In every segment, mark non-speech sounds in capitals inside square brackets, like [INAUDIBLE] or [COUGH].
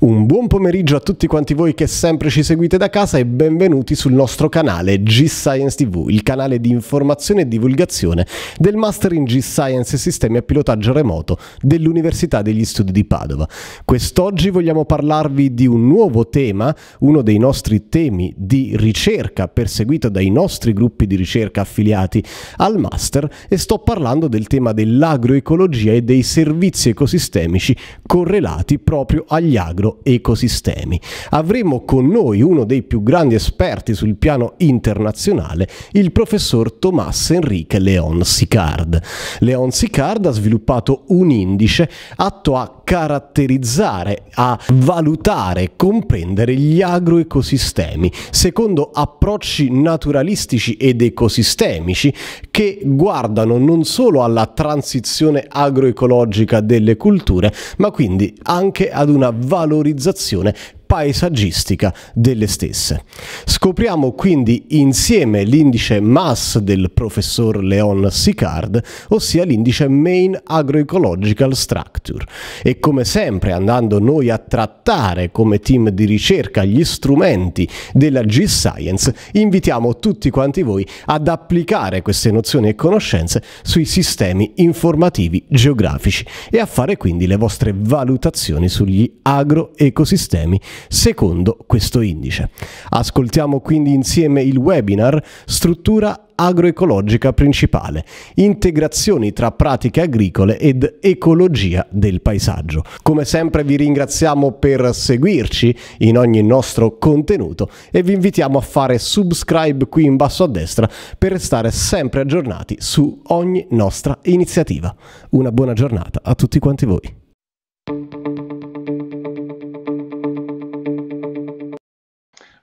Un buon pomeriggio a tutti quanti voi che sempre ci seguite da casa e benvenuti sul nostro canale G-Science TV, il canale di informazione e divulgazione del Master in G-Science e Sistemi a Pilotaggio Remoto dell'Università degli Studi di Padova. Quest'oggi vogliamo parlarvi di un nuovo tema, uno dei nostri temi di ricerca perseguito dai nostri gruppi di ricerca affiliati al Master e sto parlando del tema dell'agroecologia e dei servizi ecosistemici correlati proprio agli agro ecosistemi. Avremo con noi uno dei più grandi esperti sul piano internazionale, il professor Thomas Enrique Leon Sicard. Leon Sicard ha sviluppato un indice atto a caratterizzare, a valutare, comprendere gli agroecosistemi, secondo approcci naturalistici ed ecosistemici che guardano non solo alla transizione agroecologica delle culture, ma quindi anche ad una valorizzazione paesaggistica delle stesse. Scopriamo quindi insieme l'indice MAS del professor Leon Sicard, ossia l'indice Main Agroecological Structure. E come sempre, andando noi a trattare come team di ricerca gli strumenti della G-Science, invitiamo tutti quanti voi ad applicare queste nozioni e conoscenze sui sistemi informativi geografici e a fare quindi le vostre valutazioni sugli agroecosistemi secondo questo indice. Ascoltiamo quindi insieme il webinar Struttura agroecologica principale, integrazioni tra pratiche agricole ed ecologia del paesaggio. Come sempre vi ringraziamo per seguirci in ogni nostro contenuto e vi invitiamo a fare subscribe qui in basso a destra per restare sempre aggiornati su ogni nostra iniziativa. Una buona giornata a tutti quanti voi.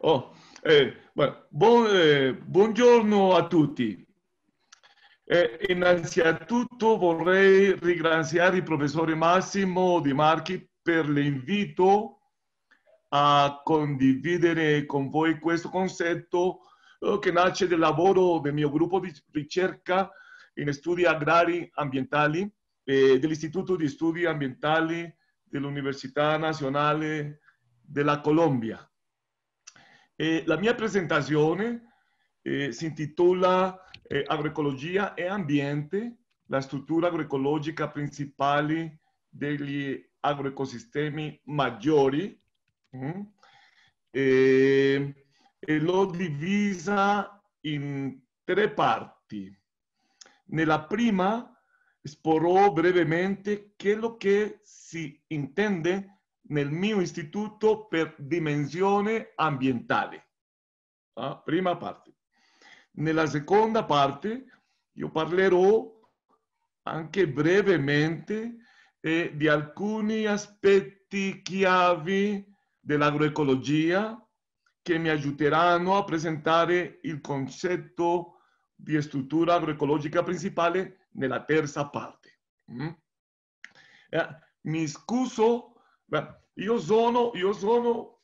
Oh, eh, buon, eh, buongiorno a tutti. Eh, innanzitutto vorrei ringraziare il professore Massimo Di Marchi per l'invito a condividere con voi questo concetto eh, che nasce del lavoro del mio gruppo di ricerca in studi agrari ambientali eh, dell'Istituto di Studi Ambientali dell'Università Nazionale della Colombia. Eh, la mia presentazione eh, si intitola eh, Agroecologia e ambiente, la struttura agroecologica principale degli agroecosistemi maggiori. Mm. E, e l'ho divisa in tre parti. Nella prima esporrò brevemente quello che si intende nel mio istituto per dimensione ambientale. Ah, prima parte. Nella seconda parte io parlerò anche brevemente eh, di alcuni aspetti chiavi dell'agroecologia che mi aiuteranno a presentare il concetto di struttura agroecologica principale nella terza parte. Mm? Eh, mi scuso Beh, io sono, io sono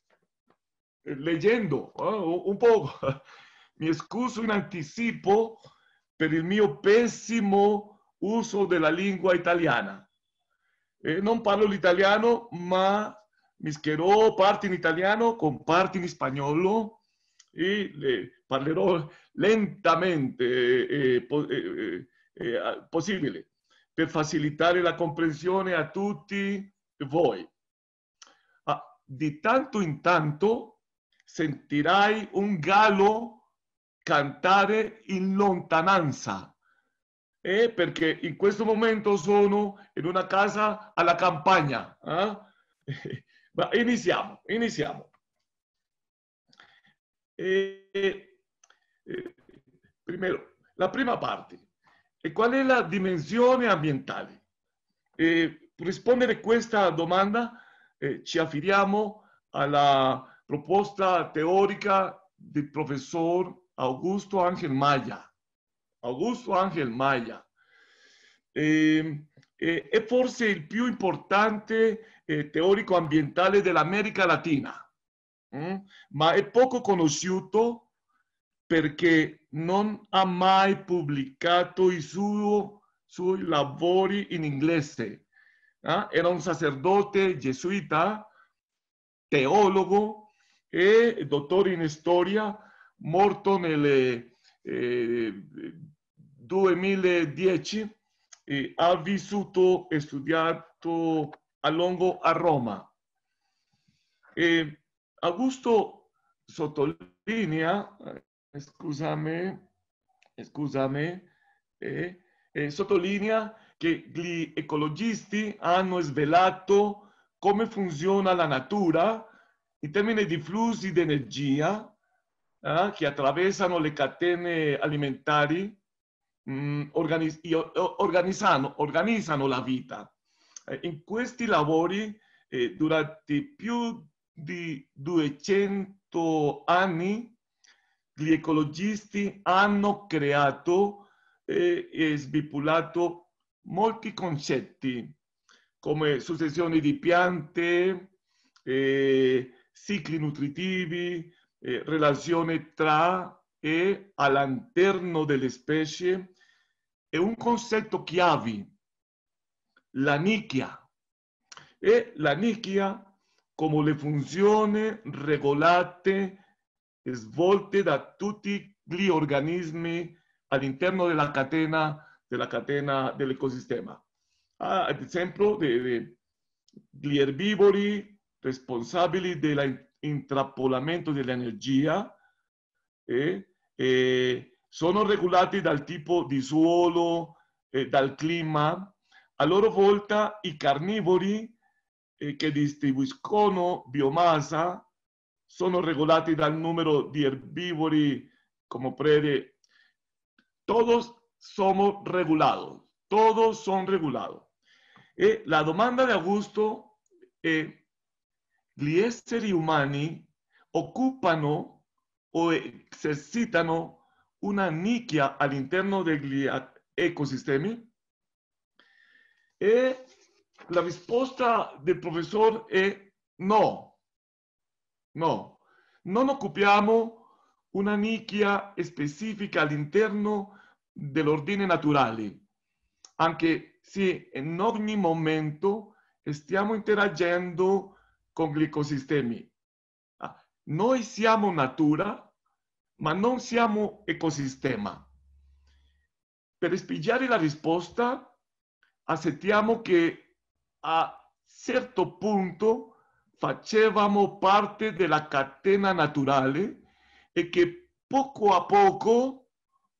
leggendo eh, un po', [LAUGHS] mi scuso in anticipo per il mio pessimo uso della lingua italiana. Eh, non parlo l'italiano, ma mischierò parte in italiano con parte in spagnolo e le parlerò lentamente eh, eh, eh, eh, possibile per facilitare la comprensione a tutti voi di tanto in tanto sentirai un gallo cantare in lontananza. Eh, perché in questo momento sono in una casa alla campagna. Eh? [LAUGHS] Ma iniziamo, iniziamo. E, eh, primero, la prima parte. E qual è la dimensione ambientale? rispondere a questa domanda eh, ci affidiamo alla proposta teorica del professor Augusto Ángel Maya. Augusto Ángel Maya. Eh, eh, è forse il più importante eh, teorico ambientale dell'America Latina, mm? ma è poco conosciuto perché non ha mai pubblicato i suoi lavori in inglese. ¿ah? era un sacerdote gesuita, teologo e dottore in storia, morto nel eh, 2010 eh, e ha vissuto e studiato a lungo a Roma. E eh, Augusto sottolinea, eh, scusami, scusami, eh, eh, sottolinea che gli ecologisti hanno svelato come funziona la natura in termini di flussi di energia eh, che attraversano le catene alimentari mh, mm, organiz organizzano, organizzano, la vita. Eh, in questi lavori eh, durante più di 200 anni gli ecologisti hanno creato eh, e sviluppato molti concetti come successioni di piante, eh, cicli nutritivi, eh, relazione tra e all'interno delle specie e un concetto chiave, la nicchia. E la nicchia come le funzioni regolate svolte da tutti gli organismi all'interno della catena della catena dell'ecosistema. Ah, ad esempio, de, de, gli erbivori responsabili dell'intrappolamento dell'energia eh, eh, sono regolati dal tipo di suolo, eh, dal clima. A loro volta i carnivori eh, che distribuiscono biomassa sono regolati dal numero di erbivori, come prede. Todos somos regulados, todos son regulados. Eh, la demanda de Augusto eh, Gliester y ocupan o esercitano una niquia al interno degli ecosistemi. Eh, la respuesta del profesor es no, no, No ocupamos una nicchia specifica all'interno dell'ordine naturale, anche se in ogni momento stiamo interagendo con gli ecosistemi. Ah, noi siamo natura, ma non siamo ecosistema. Per spiegare la risposta, accettiamo che a certo punto facevamo parte della catena naturale e che poco a poco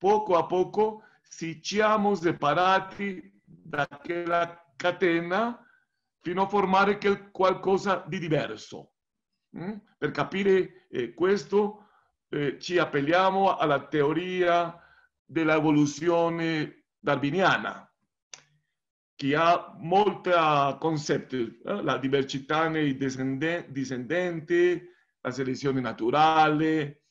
poco a poco ci siamo separati da quella catena fino a formare qualcosa di diverso. ¿Mm? Per capire eh, questo eh, ci appelliamo alla teoria dell'evoluzione darwiniana, che ha molti concetti, eh? la diversità nei discendenti, la selezione naturale,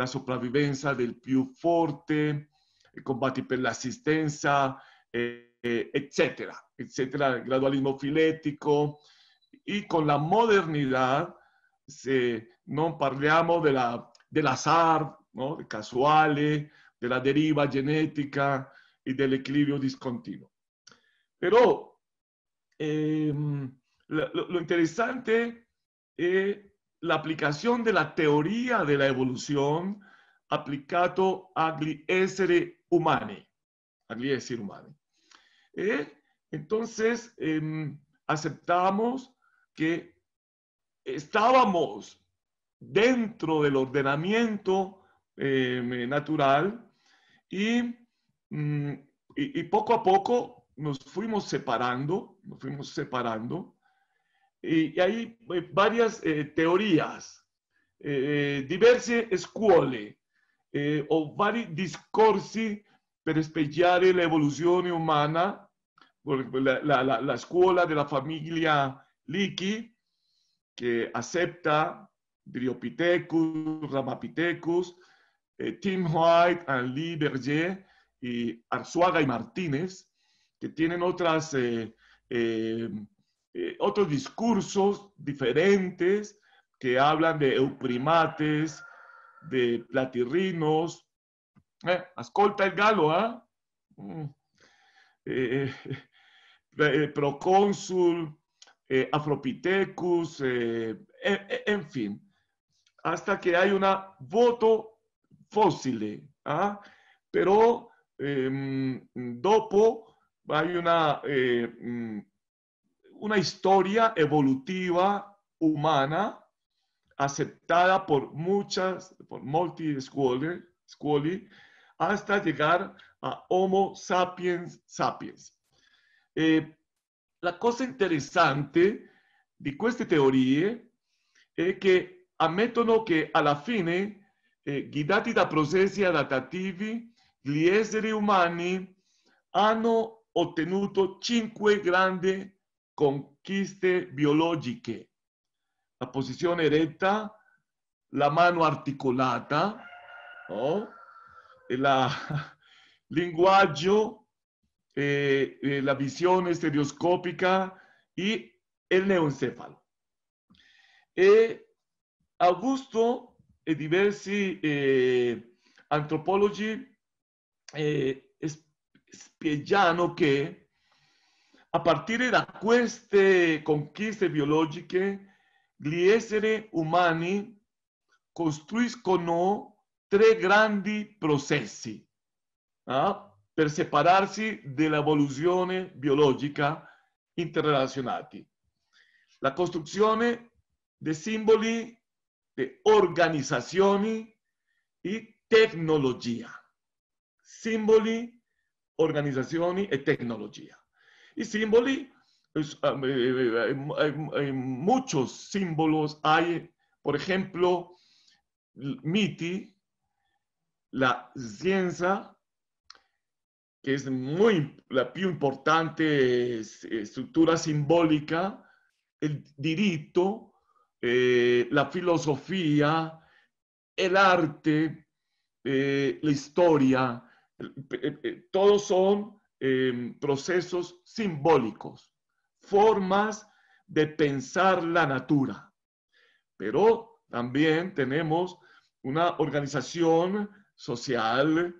la sopravvivenza del più fuerte, eh, combatti per l'assistenza, la asistencia, eh, eccetera, eh, eccetera, el gradualismo filético. Y con la modernidad, se, no parliamo del azar no? De la deriva genética y del equilibrio discontinuo. Pero em, lo, lo, interesante es la la teoría la teoría evolución la agli essere umani. Agli esseri umani. ¿Eh? entonces em, aceptamos que estábamos dentro del ordenamiento em, natural mm, y, y poco a poco nos fuimos separando, nos fuimos separando y hay eh, varias eh, teorías, eh, diverse escuelas, o varios discursos para spiegiare la evolución la, la, la de la familia Liki, que acepta Dryopithecus, Ramapithecus, Tim White, Lee Berger y Arzuaga y Martínez, que tienen otras eh, otros discursos diferentes que hablan de euprimates, de platirrinos. Eh, ascolta el galo, ¿ah? mm. eh, [LAUGHS] procónsul, afropitecus, en fin, hasta que hay una voto fósil, ¿ah? pero em, dopo hay una mm, una historia evolutiva humana aceptada por muchas, por multi scoli, hasta llegar a Homo sapiens sapiens. Eh, la cosa interesante de queste teorie è che ammettono che alla fine, eh, guidati da processi adattativi, gli esseri umani hanno ottenuto cinque grandi conquiste biologiche, la posición eretta, la mano articulada, el eh, la [LAUGHS] linguaggio, eh, eh, la visión stereoscopica y el neoencefalo. E Augusto e diversi antropólogos antropologi spiegano che A partire da queste conquiste biologiche, gli esseri umani costruiscono tre grandi processi eh, per separarsi dell'evoluzione biologica interrelazionati. La costruzione di simboli, di organizzazioni e tecnologia. Simboli, organizzazioni e tecnologia. Y símboli, pues, ah, eh, eh, hay, muchos símbolos. Hay, por ejemplo, miti, la ciencia, que es muy, la más importante estructura simbólica, el dirito, eh, la filosofía, el arte, la historia, todos son Em, procesos simbólicos, formas de pensar la natura. Pero también tenemos una organización social,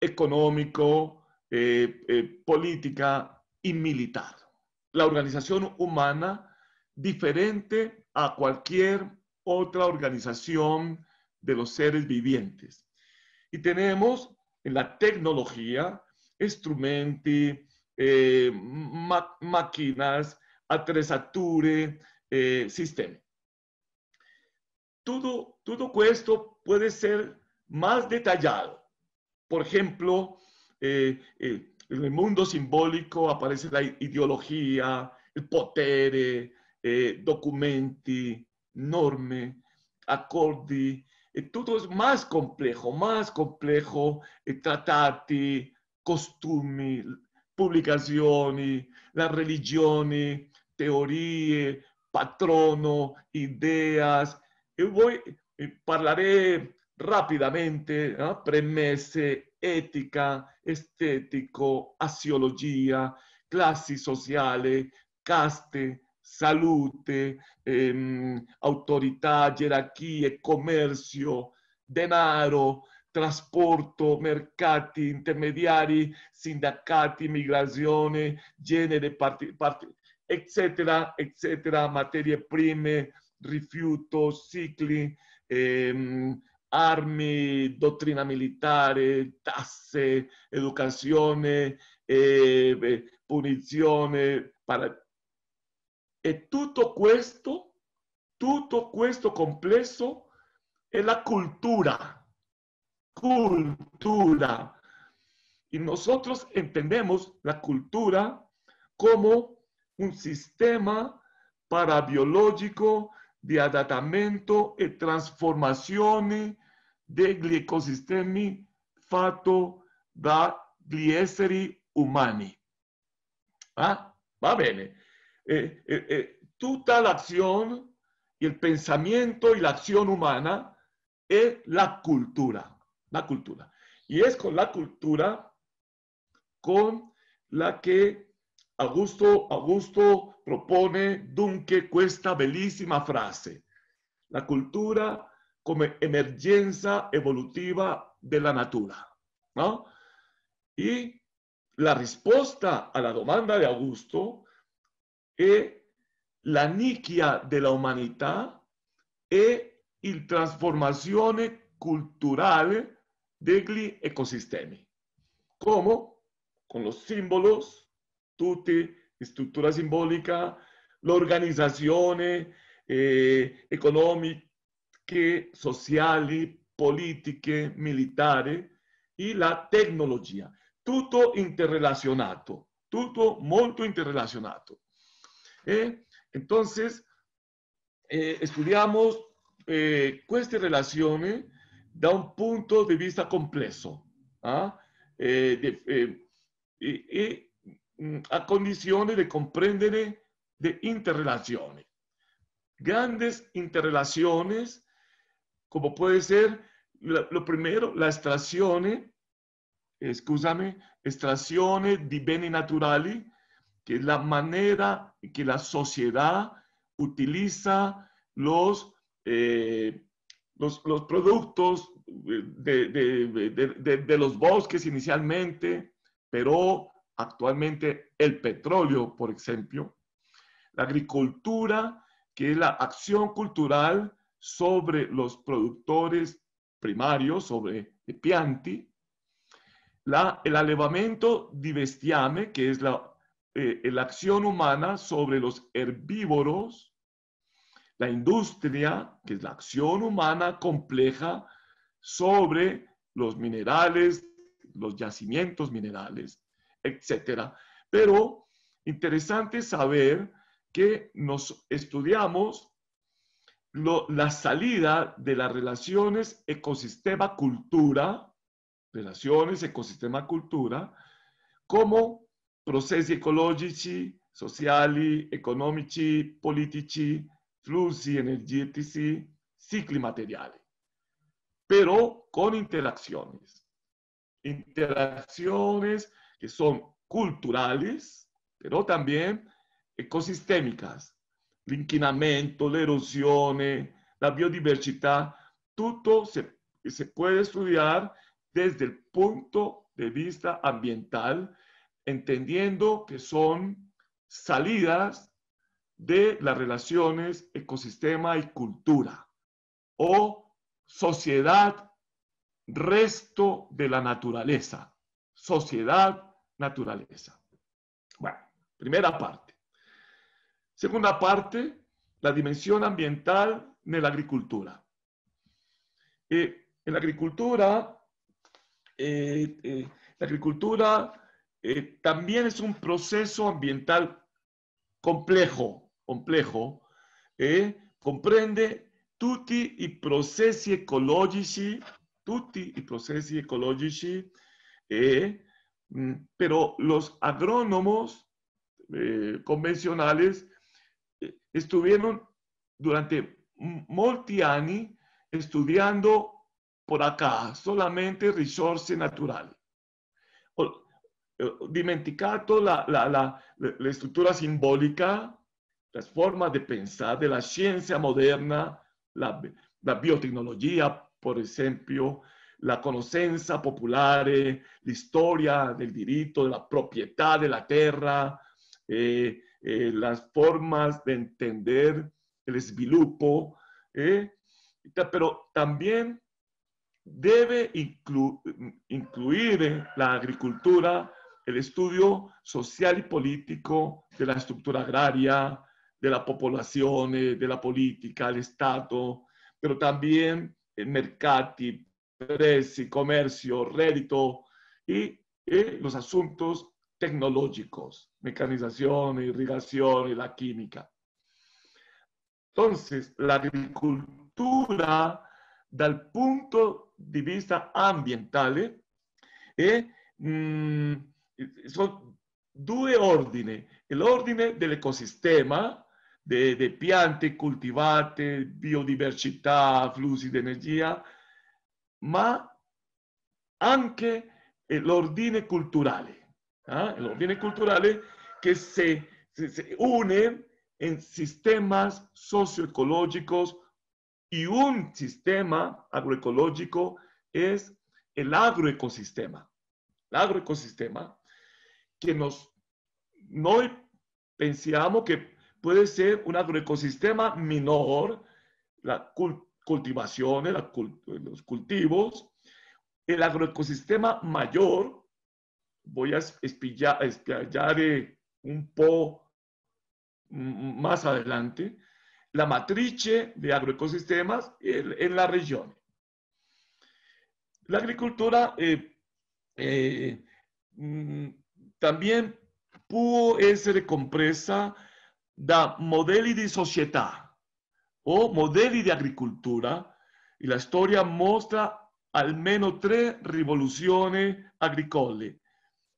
económico, eh, eh, política y militar. La organización humana diferente a cualquier otra organización de los seres vivientes. Y tenemos en la tecnología instrumenti, eh, máquinas, atresature, eh, sistema. Todo, esto puede ser más detallado. Por ejemplo, eh, eh, en el mundo simbólico aparece la ideología, el potere, documenti, norme, accordi. todo es más complejo, más complejo, tratati, costumi, pubblicazioni, la religione, teorie, patrono, ideas. E voi parlerò rapidamente eh, premesse, etica, estetico, assiologia, classi sociali, caste, salute, ehm, autorità, gerarchie, commercio, denaro, trasporto, mercati, intermediari, sindacati, migrazione, genere, parti, parti, eccetera, eccetera, materie prime, rifiuto, cicli, ehm, armi, dottrina militare, tasse, educazione, ehm, eh, punizione. Para... E tutto questo, tutto questo complesso è la cultura cultura. Y nosotros entendemos la cultura como un sistema para biológico de adaptamiento y transformación del ecosistema fatto de esseri umani. Ah, va bene. Eh. Eh, eh, toda la acción, y el pensamiento y la acción humana es la cultura la cultura. Y es con la cultura con la que Augusto, Augusto propone dunque cuesta bellísima frase. La cultura como emergencia evolutiva de la natura. ¿no? Y la respuesta a la demanda de Augusto es la de la humanidad e il transformación cultural. degli ecosistemi. Come? Con los símbolos, tutti, struttura simbolica, l'organizzazione eh, economiche, sociali, politiche, militari e la tecnologia. Tutto interrelazionato, tutto molto interrelazionato. E entonces, eh, studiamo eh, queste relazioni da un punto de vista complejo. A ¿ah? Eh, de, eh, mm, de interrelaciones. a condiciones de comprender eh, de interrelaciones, Grandes interrelaciones, como puede ser, lo, primero, la extracción, eh, escúchame, extracción eh, de bienes naturales que es la manera que la sociedad utiliza los los, productos eh, de, los bosques inicialmente, pero actualmente el petróleo, por ejemplo, la agricultura, que es la acción cultural sobre los productores primarios, sobre pianti, la, el alevamiento de bestiame, que es eh, la acción humana sobre los herbívoros, la industria, que es la acción humana compleja sobre los minerales, los yacimientos minerales, etc. Pero interesante saber que nos estudiamos la salida de las relaciones ecosistema-cultura, relaciones ecosistema-cultura, como procesos ecológicos, sociales, económicos, políticos, flussi energetici, cicli materiales, pero con interacciones. Interacciones que son culturales, pero también ecosistémicas. El inquinamiento, la biodiversità, tutto todo se puede estudiar desde el punto de vista ambiental, entendiendo que son salidas de las relaciones ecosistema y cultura o sociedad resto de la naturaleza. Sociedad naturaleza. Bueno, primera parte. Segunda parte, la dimensión ambiental de la agricultura. Eh, en la agricultura, eh, eh, la agricultura también es un proceso ambiental complejo, complejo, eh, comprende tutti i processi ecologici, tutti i processi ecologici, eh, mm, pero los agrónomos eh, convencionales estuvieron durante molti anni estudiando por acá solamente risorse natural. Dimenticato la, la, la, la, la las formas de pensar de la ciencia moderna, la, biotecnología, por ejemplo, la conocencia popular, eh, la historia del diritto, de la propiedad de la tierra eh, eh, las formas de entender el sviluppo, pero también debe incluir la agricultura el estudio social y político de la estructura agraria, de la población, eh, de la política, el Estado, pero también eh, mercati, precios, comercio, rédito y, eh, los asuntos tecnológicos, mecanización, irrigación y la química. Entonces, la desde el punto de vista ambiental, mm, son dos órdenes. El orden del ecosistema, de, plantas, piante biodiversidad, biodiversità, de energía, energia, también el orden cultural, ¿ah? el orden cultural que se une en sistemas socioecológicos y un sistema agroecológico es el agroecosistema. El agroecosistema que nos, pensamos que puede ser un agroecosistema menor, la cultivación, los cultivos, el agroecosistema mayor, voy a espallar eh, un poco más adelante, la matriz de agroecosistemas en, la región. La agricultura eh, eh, mm, también pudo ser compresa da modelos di società o modelos de agricultura y la storia mostra almeno tre rivoluzioni agricole.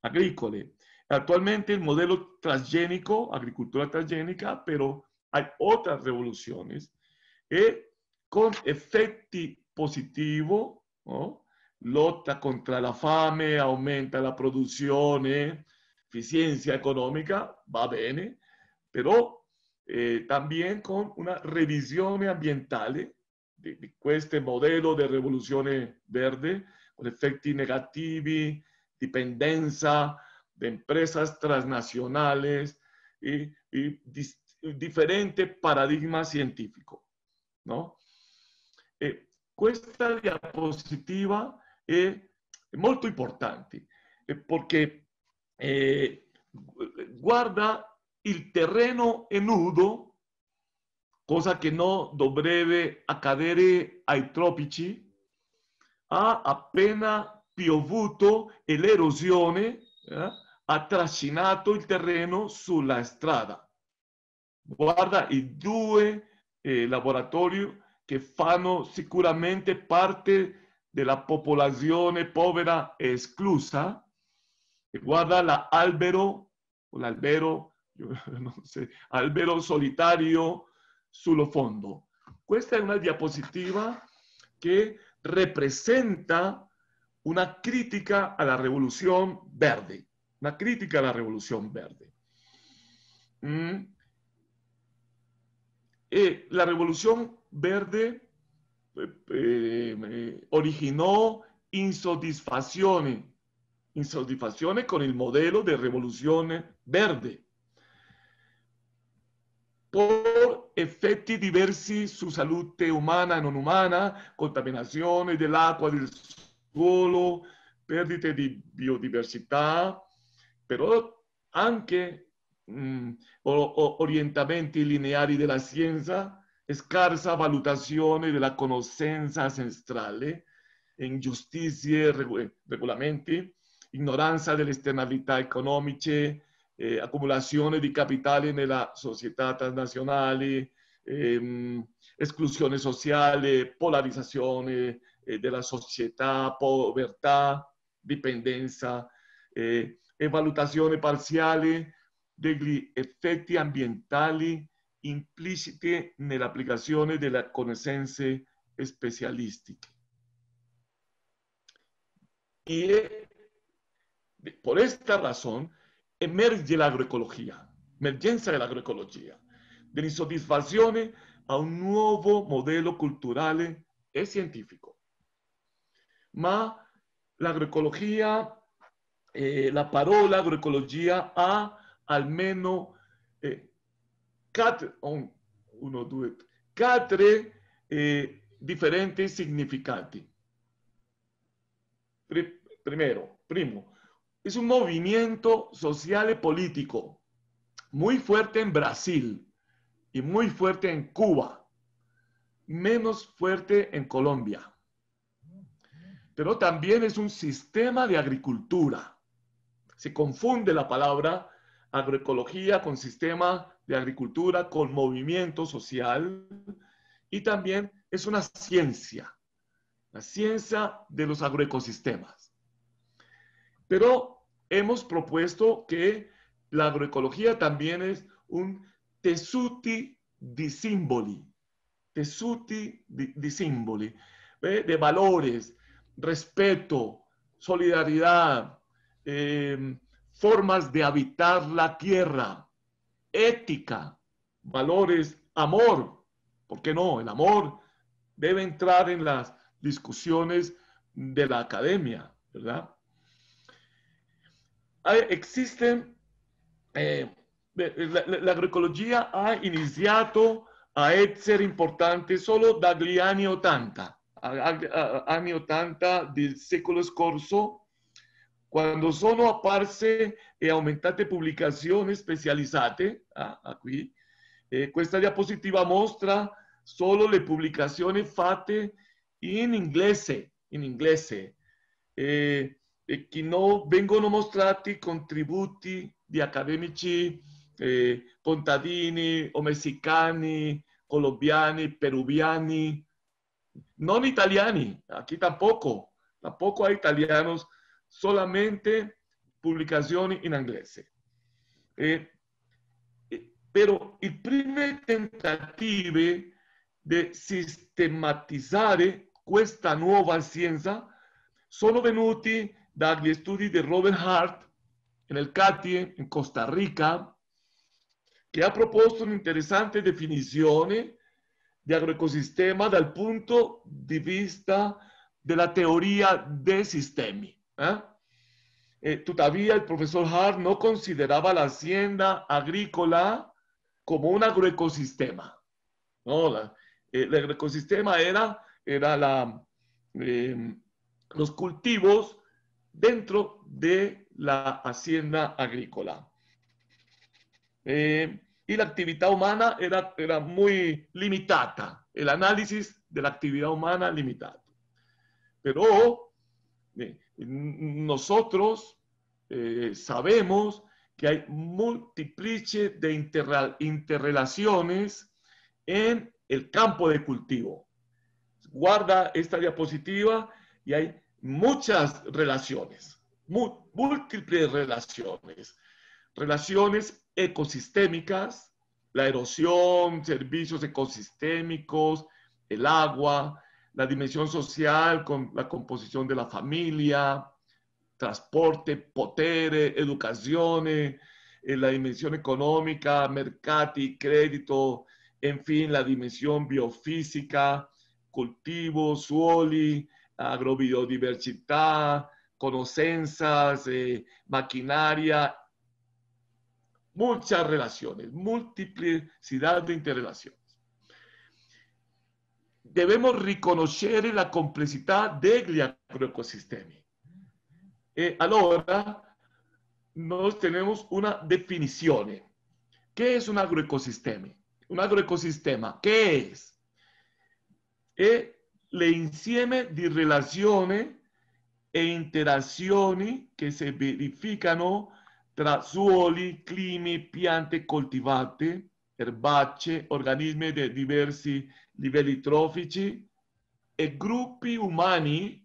agricole. Attualmente el modello transgénico agricultura transgénica, pero hay otras revoluciones e con effetti positivi, ¿no? lotta contro la fame, aumenta la producción ¿eh? eficiencia económica, va bene, pero eh, también con una revisión ambiental eh, de este modelo de revoluciones eh, verde, con efectos negativos, dependencia de empresas transnacionales y e differente paradigma científico. ¿no? Eh, diapositiva es muy importante porque guarda il terreno è nudo, cosa che non dovrebbe accadere ai tropici, ha appena piovuto e l'erosione eh, ha trascinato il terreno sulla strada. Guarda i due eh, laboratori che fanno sicuramente parte della popolazione povera e esclusa. E guarda l'albero, l'albero Yo, [LAUGHS] no sé, Albero solitario, fondo Esta es una diapositiva que representa una crítica a la revolución verde, una crítica a la revolución verde. Mm. Eh, la revolución verde eh, eh, originó insatisfacciones, insatisfacciones con el modelo de revolución verde. effetti diversi su salute umana e non umana, contaminazione dell'acqua, del suolo, perdite di biodiversità, però anche mh, mm, orientamenti lineari della scienza, scarsa valutazione della conoscenza ancestrale, ingiustizie, regolamenti, ignoranza delle esternalità economiche, Eh, de accumulazione di la sociedad società transnacional, ehm, em, social, eh, de la sociedad, eh, della società, povertà, dipendenza eh, los efectos ambientales degli en la aplicaciones de la conocencia especialística. Y por esta razón, emerge la agroecología, emergencia de a un nuevo modelo cultural e científico. Ma la eh, la parola agroecología, ha al menos cuatro eh, diferentes uno, dos, eh, significati. Primero, primo, es un movimiento social y político muy fuerte en Brasil y muy fuerte en Cuba, menos fuerte en Colombia. Pero también es un sistema de agricultura. Se confunde la palabra agroecología con sistema de agricultura, con movimiento social y también es una ciencia, la ciencia de los agroecosistemas. Pero hemos propuesto que la agroecología también es un tesuti di simboli, tesuti di, di simboli, de valores, respeto, solidaridad, em, formas de habitar la tierra, ética, valores, amor. ¿Por qué no? El amor debe entrar en las discusiones de la academia, ¿verdad? Ah, Esiste, eh, eh l'agroecologia ha iniziato a essere importante solo dagli anni 80, anni 80 del secolo scorso, quando sono apparse e aumentate pubblicazioni specializzate, ah, ah qui, eh, questa diapositiva mostra solo le pubblicazioni fatte in inglese, in inglese. Eh, e che non vengono mostrati contributi di accademici eh, contadini o messicani, colombiani, peruviani, non italiani, aquí tampoco, tampoco hay italianos, solamente pubblicazioni in inglese. Eh, eh, però i primi tentativi di sistematizzare questa nuova scienza sono venuti dagli estudio de Robert Hart en el CATIE en Costa Rica, que ha propuesto una interesante definición de agroecosistema desde el punto de vista la teoría de sistemi. Eh? Eh, tuttavia el profesor Hart consideraba la hacienda agrícola como un agroecosistema. Eh, el agroecosistema era, era la, eh, los cultivos dentro de la hacienda agrícola. Eh, y la actividad humana era, era muy limitada, el análisis de la actividad humana limitado. Pero eh, nosotros eh, sabemos que hay múltiples de interrelaciones en el campo de cultivo. Guarda esta diapositiva y hay muchas relaciones, múltiples relaciones, relaciones ecosistémicas, la erosión, servicios ecosistémicos, el agua, la dimensión social con la composición de la familia, transporte, poderes educaciones, eh, la dimensión económica, mercati, crédito, en fin, la dimensión biofísica, cultivo, suoli, Ah, agrobiodiversidad, conocencias, eh, maquinaria, muchas relaciones, multiplicidad de interrelaciones. Debemos reconocer la complejidad del agroecosistema. Eh, allora, tenemos una definición. ¿Qué es un agroecosistema? Un agroecosistema, ¿Qué es? Eh, l'insieme di relazioni e interazioni che si verificano tra suoli, climi, piante coltivate, erbacce, organismi di diversi livelli trofici e gruppi umani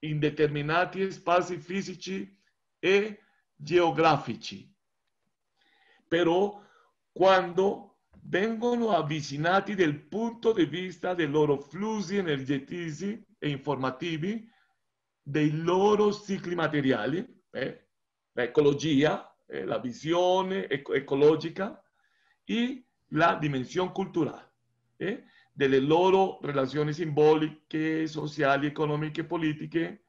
in determinati spazi fisici e geografici. Però quando vengono avvicinati dal punto di vista dei loro flussi energetici e informativi, dei loro cicli materiali, eh, l'ecologia, eh, la visione ec ecologica e la dimensione culturale, eh, delle loro relazioni simboliche, sociali, economiche e politiche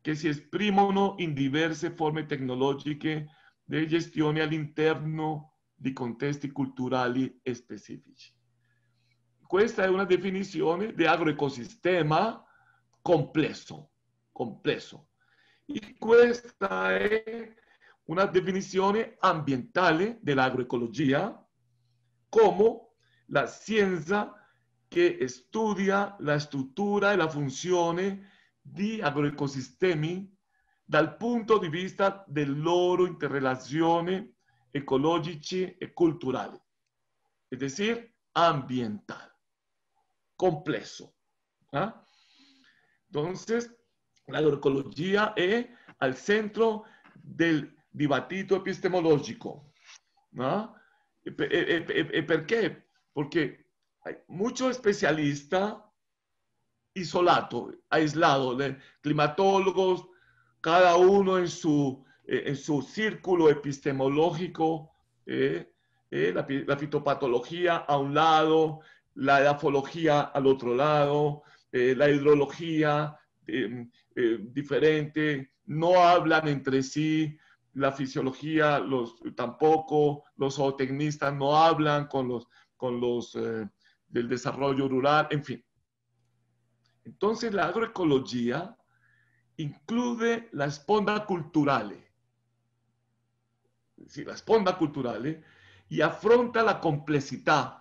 che si esprimono in diverse forme tecnologiche di gestione all'interno di contesti culturali specifici. Questa è una definizione di agroecosistema complesso, complesso. E questa è una definizione ambientale dell'agroecologia come la scienza che studia la struttura e la funzione di agroecosistemi dal punto di vista della loro interrelazione ecologici y e cultural, es decir, ambiental, complejo. ¿ah? Entonces, la agroecología es al centro del dibatito epistemológico. E, e, ¿Por qué? Porque hay muchos especialistas isolados, aislados, climatólogos, cada uno en su eh, en su círculo epistemológico, eh, eh, la, fitopatología a un lado, la edafología al otro lado, la hidrología diferente, no hablan entre sí, la fisiología los, tampoco, los zootecnistas no hablan con los, con los del desarrollo rural, en fin. Entonces la agroecología incluye las espondas culturales, es decir, la ¿eh? y y y la la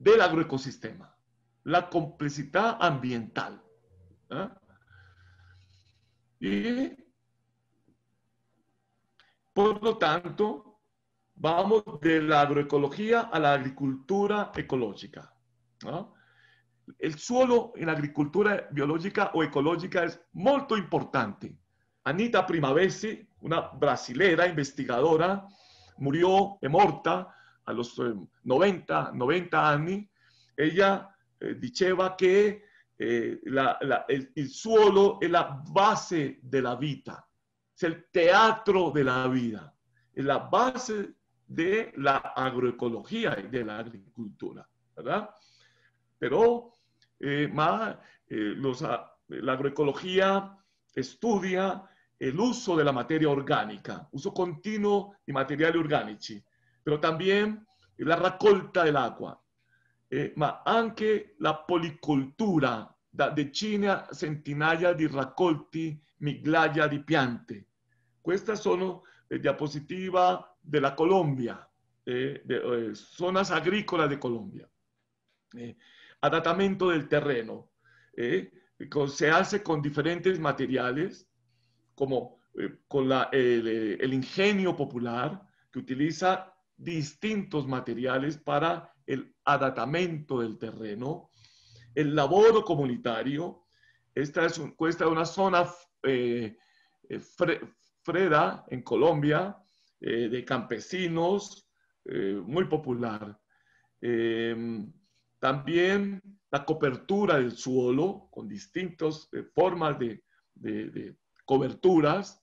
del agroecosistema, la complejidad ambiental. ¿ah? Y por lo tanto, vamos de la agroecología a la agricultura ecológica. El suelo en agricultura biológica o ecológica es muy importante. Anita Primavesi, una brasilera investigadora, murió morta a los 90, eh, 90 años. Ella eh, que eh, el, suelo es la base de la vida, es el teatro de la vida, es la base de la agroecología y de la agricultura, ¿verdad? Pero eh, más, ah, la agroecología estudia el uso de la materia orgánica, uso continuo de materiales orgánicos, pero también la raccolta del agua. Eh, ma anche la policultura de decine centinaia di raccolti, migliaia di piante. son sono diapositivas eh, de la Colombia, de, zonas agrícolas de Colombia. Eh, Adaptamiento del terreno. se hace con diferentes materiales como eh, con eh, el, ingenio popular que utiliza distintos materiales para el adaptamiento del terreno, el laboro comunitario, esta es una zona eh, freda en Colombia de campesinos, muy popular. Em, también la cobertura del suelo con distintas formas de, de, de, coberturas.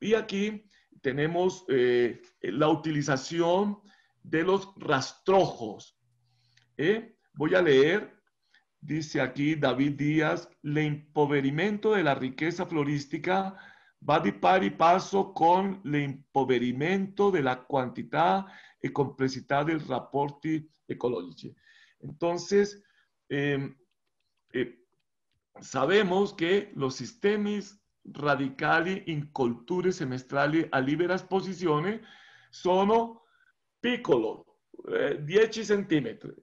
Y aquí tenemos eh, la utilización de los rastrojos. ¿eh? Voy a leer, dice aquí David Díaz, el empoverimiento de la riqueza florística va de par y paso con el empoverimiento de la cantidad y complejidad del reporte ecológico. Entonces, em, eh, sabemos que los sistemas radicali culture semestrali a libera esposizione sono piccolo, 10 eh, centimetri,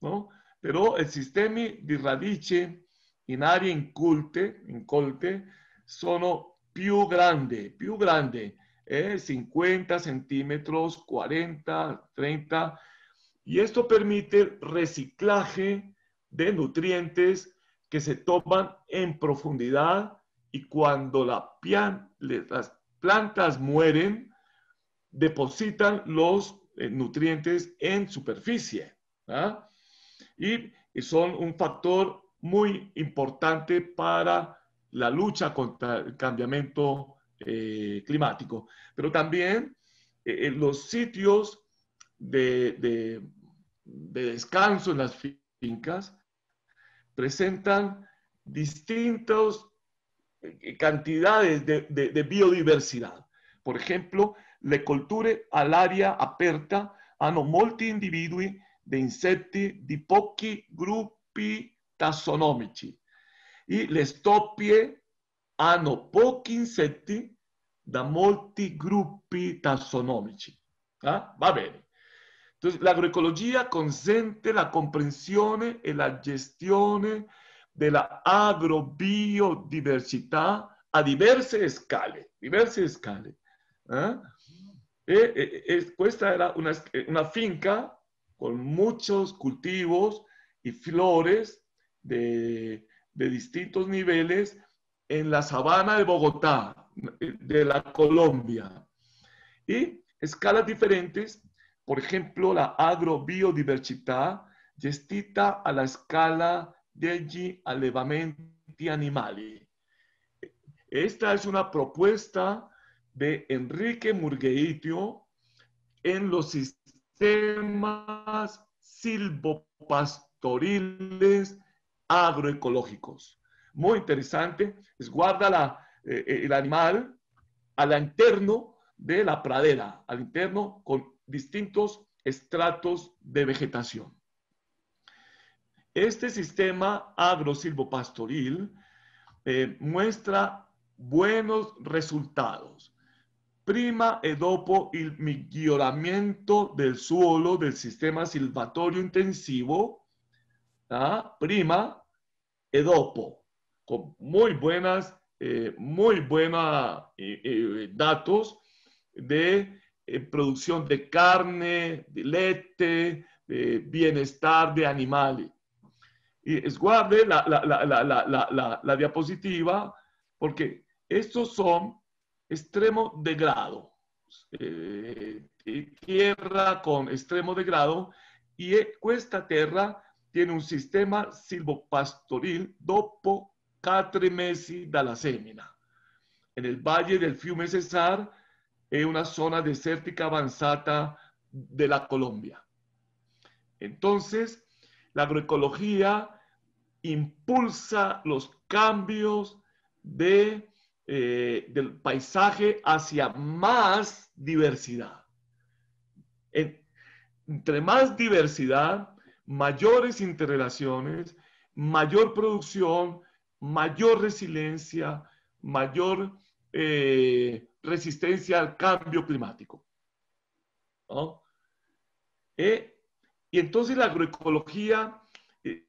no? però sistema sistema di radice in aree incolte, en sono più grandi, più grandi, eh, 50 centímetros, 40, 30, y esto permite reciclaje de nutrientes que se toman en profundidad y cuando las plantas mueren, depositan los eh, nutrientes en superficie. ¿ah? Y son un factor muy importante para la lucha contra el cambiamiento eh, climático. Pero también eh, los sitios de, de, descanso en las fincas presentan distintos cantidades de, de, de biodiversidad. Por ejemplo, le colture all'aria aperta hanno molti individui di insetti di pochi gruppi tassonomici e le stoppie hanno pochi insetti da molti gruppi tassonomici. Ah, va bene. L'agroecologia consente la comprensione e la gestione de la agrobiodiversidad a diversas escalas. diversas ¿eh? Eh, eh, pues era una, finca con muchos cultivos y flores de, distintos niveles en la sabana de Bogotá, de la Colombia. Y escalas diferentes, por ejemplo, la agrobiodiversidad gestita a la escala degli allevamenti animali. Esta es una propuesta de Enrique Murgueitio en los sistemas silvopastoriles agroecológicos. Muy interesante, guarda eh, eh, el animal al interno de la pradera, al interno con distintos estratos de vegetación. Este sistema agrosilvopastoril eh, muestra buenos resultados. Prima y dopo el del suelo del sistema silvatorio intensivo. ¿ah? Prima edopo. Con muy buenas, eh, muy buenos eh, eh, datos de producción de carne, de leche, de bienestar de animales guarde la, la, la, la diapositiva, porque estos son extremo de grado. Eh, eh, tierra con extremo de grado y eh, Cuesta tierra tiene un sistema silvopastoril dopo meses de la semina. En el valle del Fiume Cesar es una zona desértica avanzada de la Colombia. Entonces, la agroecología impulsa los cambios eh, del paisaje hacia más diversidad. entre más diversidad, mayores interrelaciones, mayor producción, mayor resiliencia, mayor eh, resistencia al cambio climático. ¿No? Eh, y entonces la agroecología eh,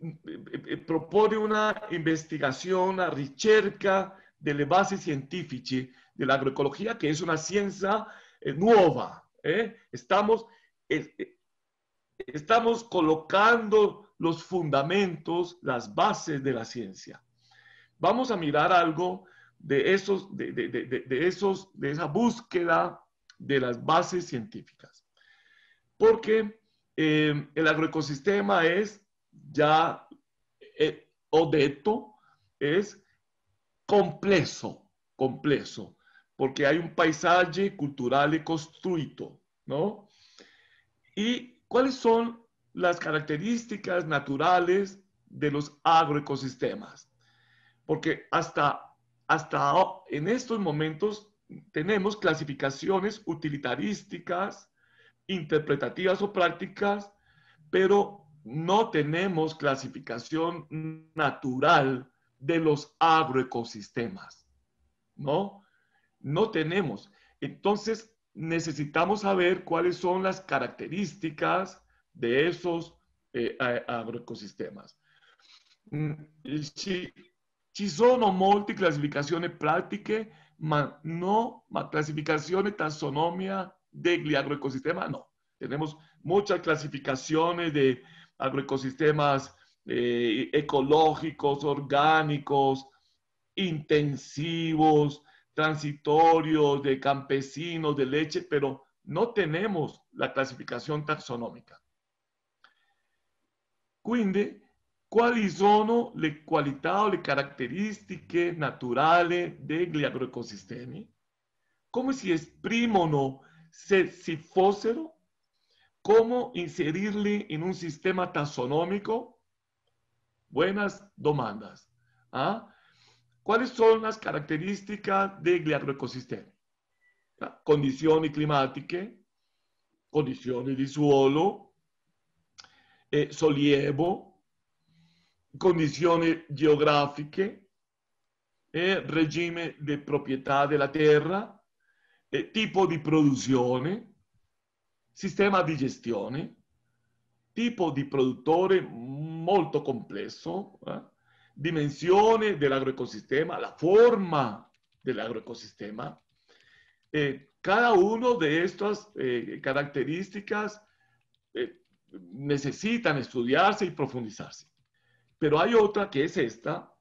una eh, eh, propone una investigación, una ricerca científicas de la agroecología, que es una ciencia eh, nueva. Estamos, estamos colocando los fundamentos, las bases de la ciencia. Vamos a mirar algo de, esos, de, esos, de esa búsqueda de las bases científicas. Porque eh, el agroecosistema es ya, eh, o de esto es complejo, complejo, porque hay un paisaje cultural construido, ¿no? ¿Y cuáles son las características naturales de los agroecosistemas? Porque hasta, hasta en estos momentos tenemos clasificaciones utilitarísticas interpretativas o prácticas, pero no tenemos clasificación natural de los agroecosistemas, ¿no? No tenemos. Entonces, necesitamos saber cuáles son las características de esos eh, agroecosistemas. Mm, si, son o prácticas, prácticas, no ¿Clasificaciones taxonomía, de gliagroecosistema? no. Tenemos muchas clasificaciones de agroecosistemas eh, ecológicos, orgánicos, intensivos, transitorios, de campesinos, de leche, pero no tenemos la clasificación taxonómica. Quindi, quali sono le qualità o le caratteristiche naturali degli agroecosistemi? Come si esprimono sifósero cómo inserirle en un sistema taxonómico buenas demandas. ¿ah? ¿Cuáles son las características del agroecosistema? ecosistema ¿Ah? eh, condiciones climáticas, condiciones de suelo eh, solievo, condizioni geografiche, eh, de propiedad de la tierra eh, tipo de producción, sistema de gestión, tipo de produttore molto complejo, eh, dimensiones del agroecosistema, la forma del agroecosistema. E cada uno de estas eh, características necesitan estudiarse y profundizarse. Pero hay otra que es esta,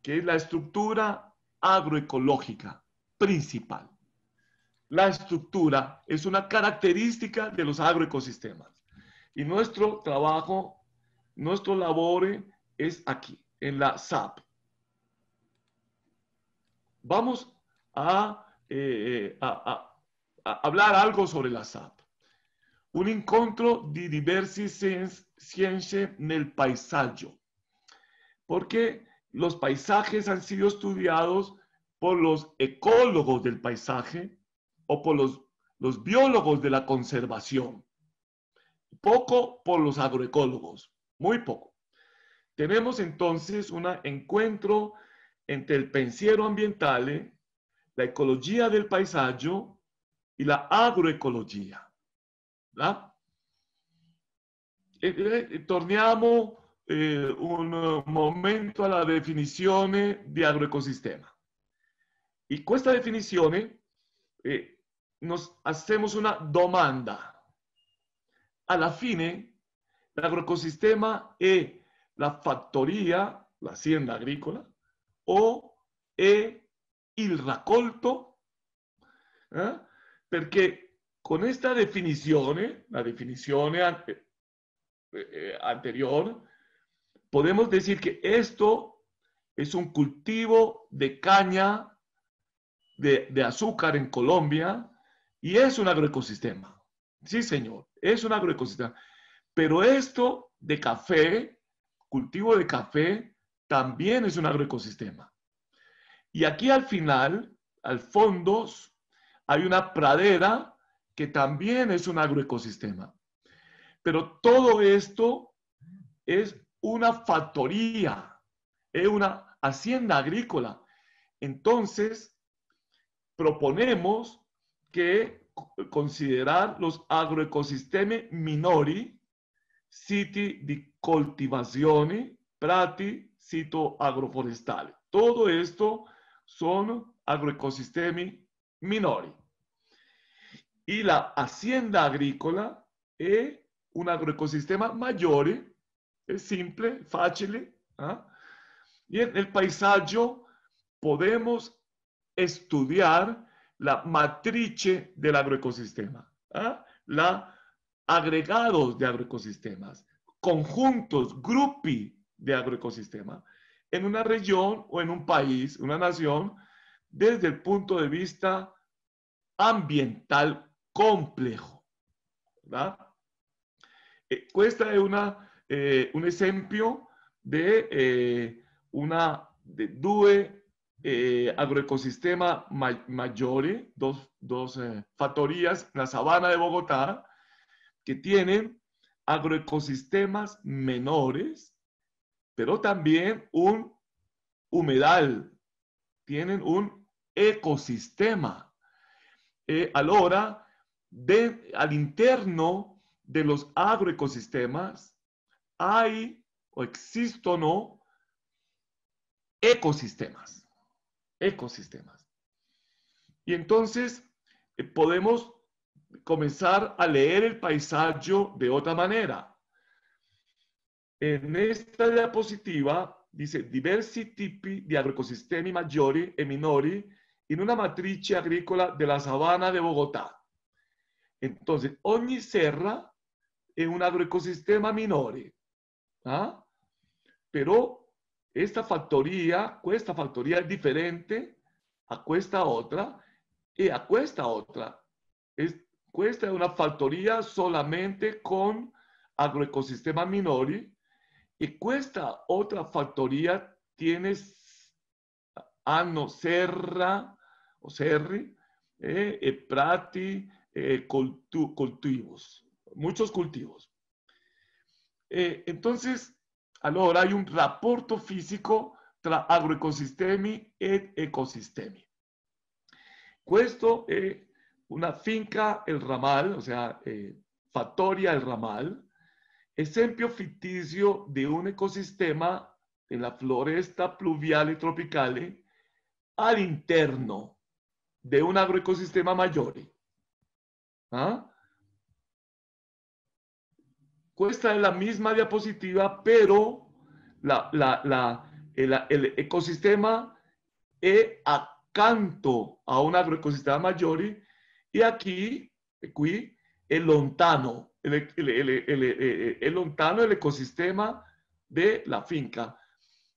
que es la estructura agroecológica principal la estructura es una característica de los agroecosistemas. Y nuestro trabajo, nuestro labor es aquí, en la SAP. Vamos eh, eh, a, hablar algo sobre la SAP. Un encuentro de diversas ciencias en el paisaje. Porque los paisajes han sido estudiados por los ecólogos del paisaje, o por los, los biólogos de la conservación. Poco por los agroecólogos, muy poco. Tenemos entonces un encuentro entre el pensiero ambiental, eh, la ecología del paisaje y la agroecología. ¿verdad? Eh, eh, un momento a la definición de agroecosistema. y esta definición, eh, nos hacemos una demanda. A la fine, el agroecosistema es la factoría, la hacienda agrícola, o es racolto, raccolto, ¿eh? con esta definición, ¿eh? la definición eh, anterior, podemos decir que esto es un cultivo de caña de, de azúcar en Colombia, y es un agroecosistema. Sí, señor, es un agroecosistema. Pero esto de café, cultivo de café, también es un agroecosistema. Y aquí al final, al fondo, hay una pradera que también es un agroecosistema. Pero todo esto es una factoría, es una hacienda agrícola. Entonces, proponemos que considerar los agroecosistemi minori, siti di cultivación prati, sito agroforestale Todo esto son agroecosistemi minori. Y la hacienda agrícola es un agroecosistema mayor, es simple, fácil. ¿ah? Y en el paisaje podemos estudiar la matriz del agroecosistema, ¿ah? la agregados de agroecosistemas, conjuntos, grupi de agroecosistema, en una región o en un país, una nación, desde el punto de vista ambiental complejo. ¿verdad? Eh, cuesta una, eh, un ejemplo de eh, una de due eh, agroecosistema dos, dos eh, en factorías, la sabana de Bogotá, que tienen agroecosistemas menores, pero también un humedal, tienen un ecosistema. Eh, a hora al interno de los agroecosistemas, hay o existen o ecosistemas ecosistemas. Y entonces eh, podemos comenzar a leer el paisaje de otra manera. En esta diapositiva dice diversi tipi de agroecosistemi maggiori e minori en una matriz agrícola de la sabana de Bogotá. Entonces, ogni serra es un agroecosistema minore, ¿ah? pero esta factoría, esta factoría es diferente a esta otra y a esta otra. Esta es una factoría solamente con agroecosistema minori y esta otra factoría tiene no serra o serri eh, prati eh, cultivos, muchos cultivos. Eh, entonces, entonces, hay un rapporto físico tra agroecosistemi y ecosistemi. Esto es eh, una finca, el ramal, o sea, eh, el ramal, esempio ficticio de un ecosistema la floresta tropical al all'interno de un agroecosistema mayor. ¿Ah? cuesta es la misma diapositiva, pero el, ecosistema es acanto a un agroecosistema mayor y aquí, aquí el lontano, el, el, lontano el ecosistema de la finca.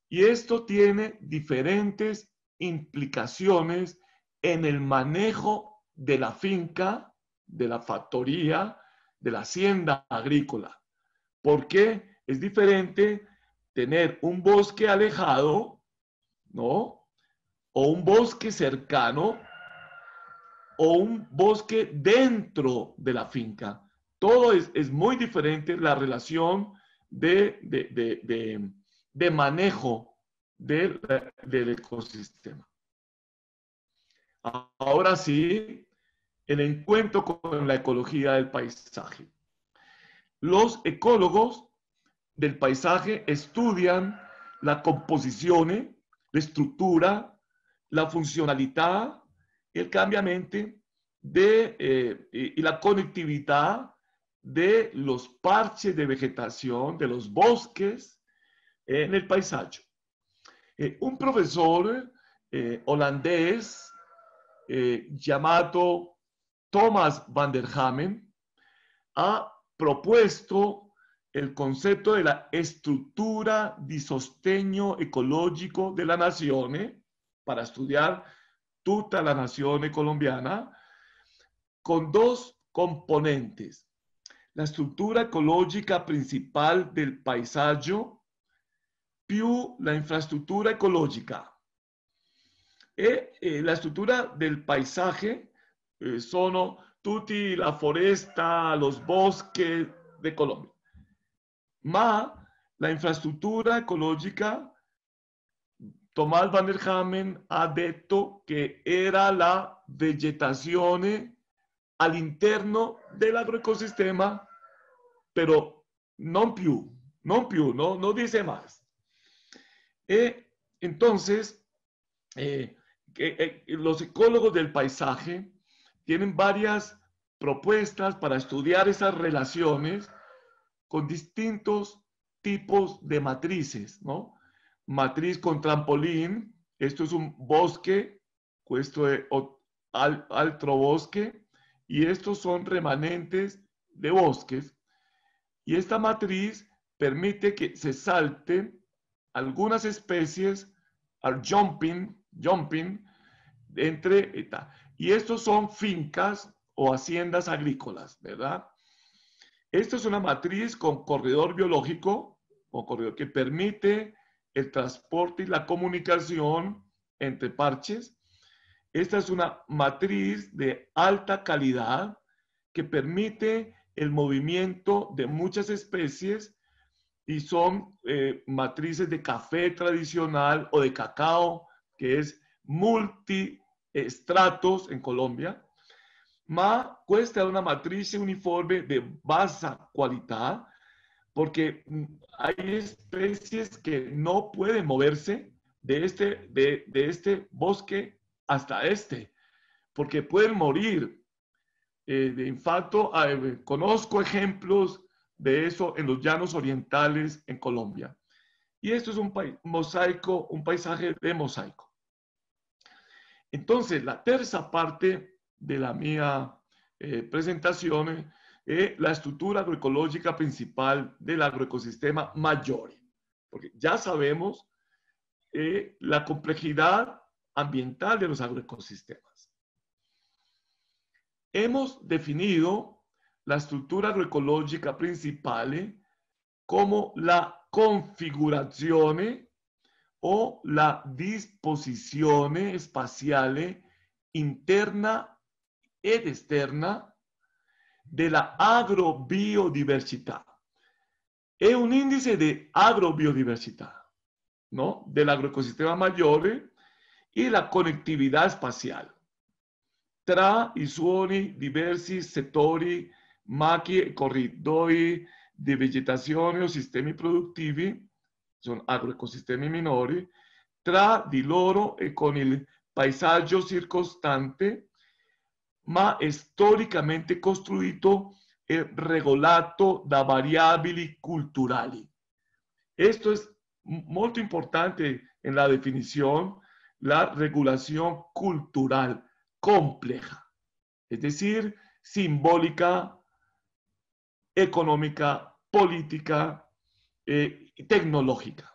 Y esto tiene diferentes implicaciones en el manejo de la finca, de la factoría, de la hacienda agrícola qué es diferente tener un bosque alejado, ¿no? O un bosque cercano o un bosque dentro de la finca. Todo es, muy diferente la relación de, manejo del ecosistema. Ahora sí, el encuentro con la ecología del paisaje. Los ecólogos del paisaje estudian la composición, la estructura, la funcionalidad, el cambiamente de, eh, y la conectividad de los parches de vegetación, de los bosques en el paisaje. Eh, un profesor eh, holandés llamado Thomas van der Hamen ha propuesto el concepto de la estructura sosteño Ecológico de la Nación, ¿eh? para estudiar toda la nación colombiana con dos componentes. La estructura ecológica principal del paisaje, más la infraestructura ecológica. E, eh, la estructura del paisaje eh, son... Tutti la foresta, los bosques de Colombia. Más la infraestructura ecológica, Tomás van der Hamen ha dicho que era la vegetación al interno pero agroecosistema, più, no più, no, no dice más. E, entonces, eh, eh, los ecólogos del paisaje tienen varias propuestas para estudiar esas relaciones con distintos tipos de matrices, ¿no? Matriz con trampolín, esto es un bosque, esto es otro bosque, y estos son remanentes de bosques. Y esta matriz permite que se salten algunas especies al jumping, jumping, entre y estos son fincas o haciendas agrícolas, ¿verdad? Esta es una matriz con corredor biológico, o corredor que permite el transporte y la comunicación entre parches. Esta es una matriz de alta calidad que permite el movimiento de muchas especies y son eh, matrices de café tradicional o de cacao, que es multi estratos en Colombia, más cuesta una matriz uniforme de baja cualidad, porque hay especies que no pueden moverse de este, de, este bosque hasta este, porque pueden morir eh, de infarto. Ah, eh, conozco ejemplos de eso en los llanos orientales en Colombia. Y esto es un mosaico, un paisaje de mosaico. Entonces, la tercera parte de la mía eh, presentación es eh, la estructura agroecológica principal del agroecosistema mayor. Porque ya sabemos eh, la complejidad ambiental de los agroecosistemas. Hemos definido la estructura agroecológica principal como la configuración o la disposición espacial interna ed de la agrobiodiversidad. Es un índice de agrobiodiversidad no? agroecosistema mayor y la conectividad espacial tra i diversos diversi settori, macchie, corridoi de vegetación o sistemas productivos son agroecosistemi minori, tra di loro e con el paisaje circostante, ma históricamente construido costruito e regolato da variabili culturali. Esto es muy importante en la definición, la regulación cultural compleja, es decir, simbólica, económica, política, eh, tecnológica.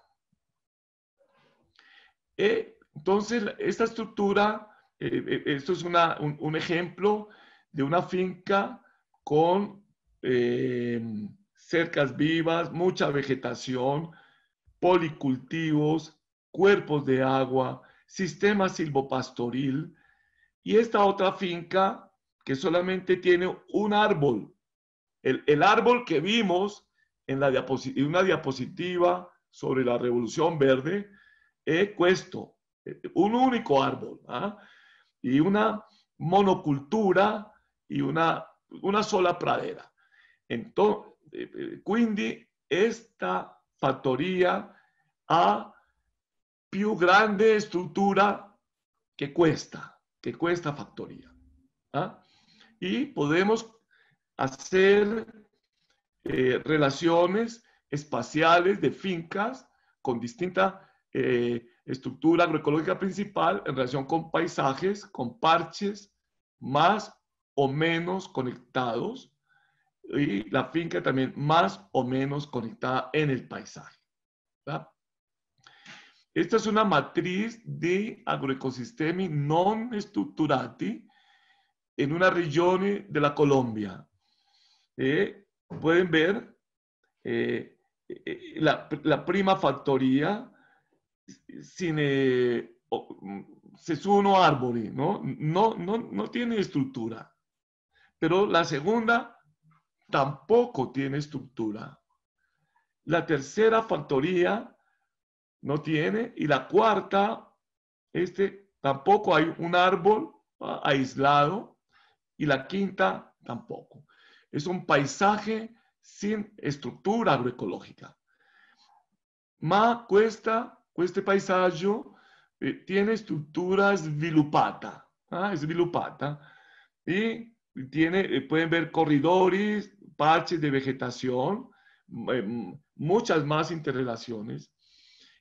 Eh, entonces, esta estructura, eh, eh, esto es un, ejemplo de una finca con cercas vivas, mucha vegetación, policultivos, cuerpos de agua, sistema silvopastoril y esta otra finca que solamente tiene un árbol. El, el árbol que vimos en, la una diapositiva sobre la Revolución Verde, eh, cuesto, un único árbol ¿ah? y una monocultura y una, una sola pradera. Entonces, eh, eh, Quindi, esta factoría ha più grande estructura que cuesta, que cuesta factoría. ¿ah? Y podemos hacer eh, relaciones espaciales de fincas con distinta eh, estructura agroecológica principal en relación con paisajes, con parches más o menos conectados y la finca también más o menos conectada en el paisaje. Esta es una matriz de agroecosistemi non estructurati en una región de la Colombia. Eh, pueden ver eh, eh, la, primera factoría sin, eh, uno árbol, No, ¿no? no tiene estructura. Pero la segunda tampoco tiene estructura. La tercera factoría no tiene. Y la cuarta, este tampoco hay un árbol aislado. Y la quinta tampoco. Es un paisaje sin estructura agroecológica. Ma cuesta, este paisaje eh, tiene estructuras vilupata, ¿ah? es vilupata, y tiene, eh, pueden ver corredores, parches de vegetación, mm, eh, mm, muchas más interrelaciones.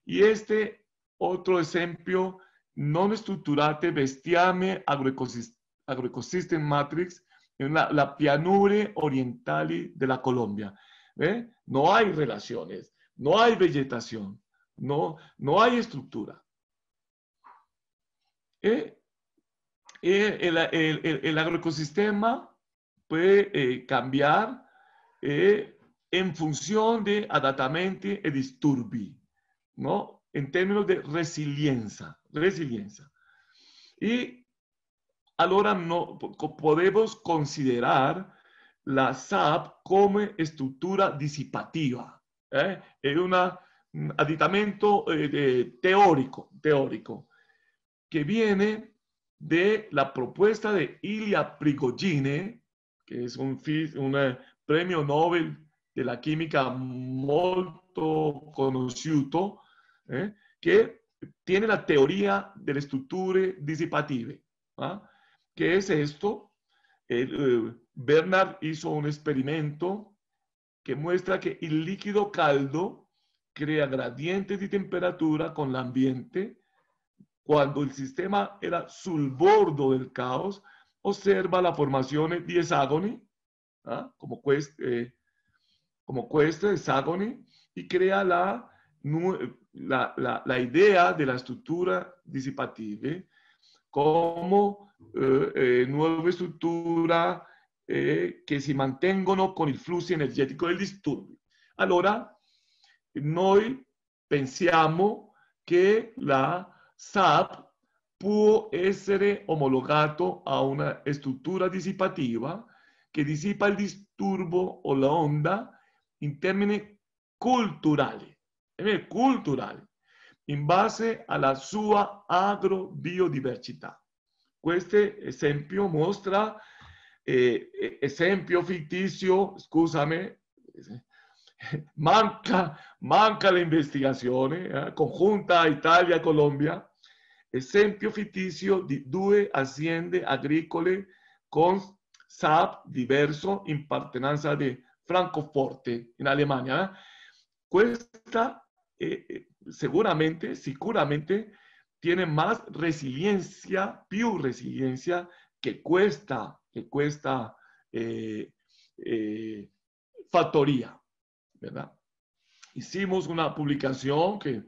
Y este otro ejemplo, non estructurate bestiame agroecosist agroecosystem matrix, en la, la pianure oriental de la Colombia. No hay relaciones, no hay vegetación, no, no hay estructura. ¿Eh? ¿Eh? El, el, el, agroecosistema puede eh, cambiar en función de adaptamiento y e disturbi, ¿no? En términos de resiliencia, resiliencia. Y Ahora no, podemos considerar la SAP como estructura disipativa. ¿eh? Es un aditamento eh, teórico, teórico que viene de la propuesta de Ilya Prigogine, que es un, un premio Nobel de la química muy conocido, ¿eh? que tiene la teoría de la estructura disipativas, ¿ah? ¿Qué es esto? Eh, Bernard hizo un experimento que muestra que el líquido caldo crea gradientes de temperatura con el ambiente. Cuando el sistema era sul del caos, observa la formación de hexágono, ¿ah? eh, como cuesta, eh, como hexágono, y crea la, la, la, la idea de la estructura disipativa como eh, eh, nueva estructura eh, que se mantengono con el flujo energético del disturbio. Ahora, noi pensamos que la SAP puede ser homologado a una estructura disipativa que disipa el disturbo o la onda en términos culturales, In in base alla sua agrobiodiversità. Questo esempio mostra, eh, esempio fittizio, scusami, [LAUGHS] manca, manca l'investigazione eh, congiunta Italia-Colombia, esempio fittizio di due aziende agricole con SAP diverso in partenanza di Francoforte in Alemania. Eh? Questa è, seguramente, seguramente tiene más resiliencia, più resiliencia, que cuesta, que cuesta eh, eh, factoría, ¿verdad? Hicimos una publicación que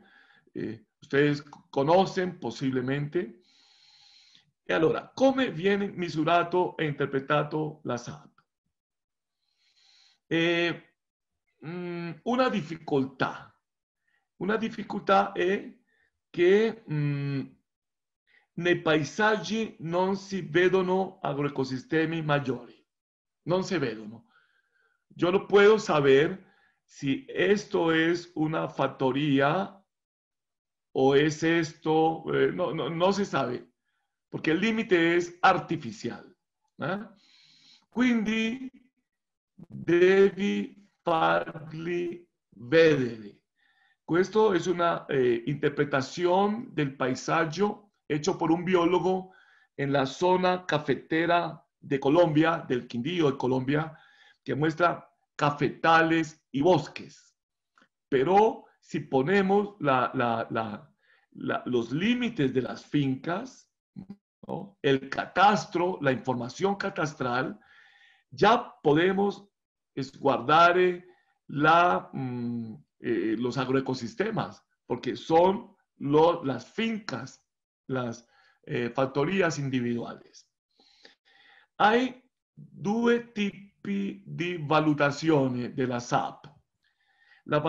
eh, ustedes conocen posiblemente. Y ahora, ¿cómo viene misurato e interpretado la SAP? Mm, una dificultad. Una dificultad es que en mm, nei no se si vedono agroecosistemi mayores. No se ven. Yo no puedo saber si esto es una factoría o es esto, eh, no, se sabe, porque el límite es artificial. Entonces, ¿ah? Quindi de farli esto es una eh, interpretación del paisaje hecho por un biólogo en la zona cafetera de Colombia, del Quindío de Colombia, que muestra cafetales y bosques. Pero si ponemos los límites de las fincas, el catastro, la información catastral, ya podemos guardar eh, la... Mm, eh, eh, los agroecosistemas, porque son las fincas, las eh, factorías individuales. Hay dos tipos de valutaciones de la SAP. La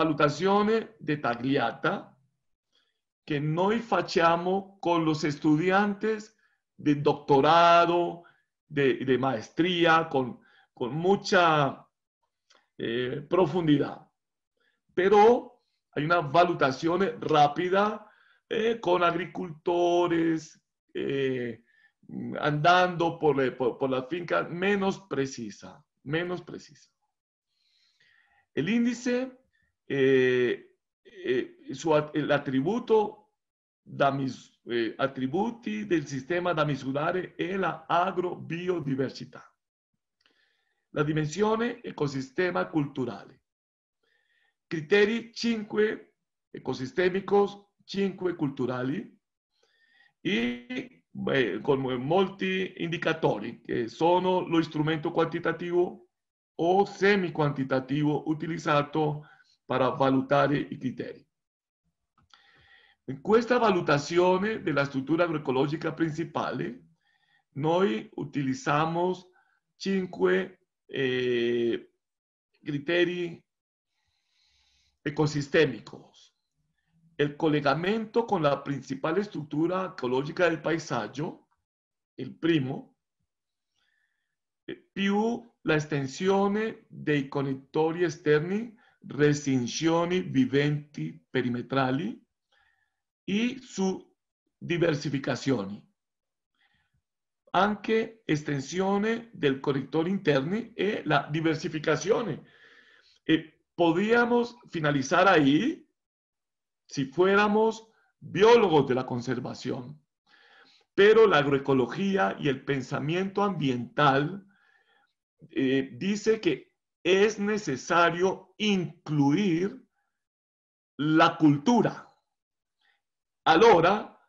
de tagliata, que noi fachamos con los estudiantes de doctorado, de, maestría, con, mucha profundidad pero hay una valutación eh, rápida eh, con agricultores eh, andando por, por, la finca menos precisa, menos precisa. El índice, su, el atributo eh, del sistema misurare es la agrobiodiversidad, La dimensión ecosistema culturales criteri 5 ecosistemici, 5 culturali e beh, con molti indicatori che sono lo strumento quantitativo o semi-quantitativo utilizzato per valutare i criteri. In questa valutazione della struttura agroecológica principale, noi utilizziamo cinque eh, criteri ecosistémicos. El colegamento con la principal estructura ecológica del paisaje, el primo, più la estensione dei conectores esterni, recinzioni viventi perimetrali y su diversificación Anche extensión del conector interno y e la diversificación e podíamos finalizar ahí si fuéramos biólogos de la conservación. Pero la agroecología y el pensamiento ambiental eh, dice que es necesario incluir la cultura. Ahora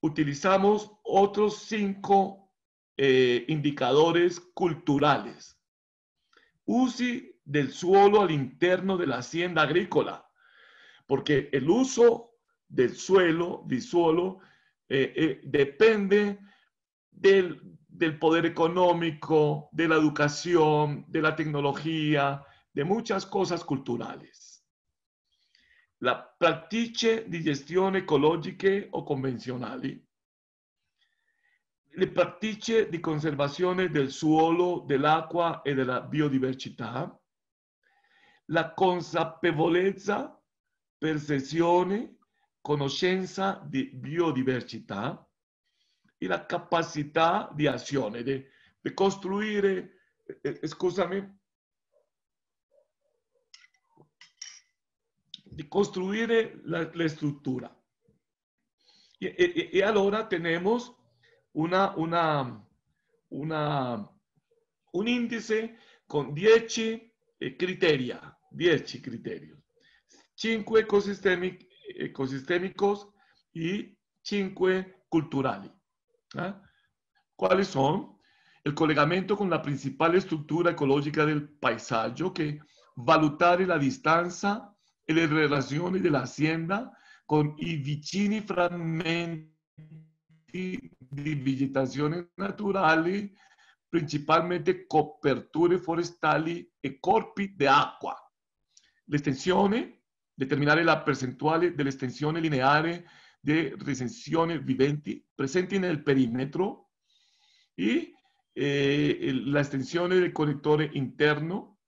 utilizamos otros cinco eh, indicadores culturales. UCI del suelo al interno de la hacienda agrícola, porque el uso del suelo, del suelo, eh, eh, depende del, poder económico, de la educación, de la tecnología, de muchas cosas culturales. La práctica de gestión ecologiche o convencional le práctica de conservación del suelo del agua y e la biodiversidad la consapevolezza, percezione, conoscenza di biodiversità e la capacità di azione, di, di costruire, eh, eh scusami, di costruire la, la struttura. E, e, e, allora abbiamo una, una, una, un indice con 10 Eh, criteria, 10 criterios. 5 ecosistémicos y 5 culturales. ¿ah? ¿Cuáles son? El colegamento con la principal estructura ecológica del que que valutar la distancia las relaciones de la hacienda con i vicini frammenti di vegetazione naturales principalmente coperture forestali e corpi d'acqua. L'estensione, determinare la percentuale dell'estensione lineare di recensioni viventi presenti nel perimetro e eh, l'estensione del connettore interno,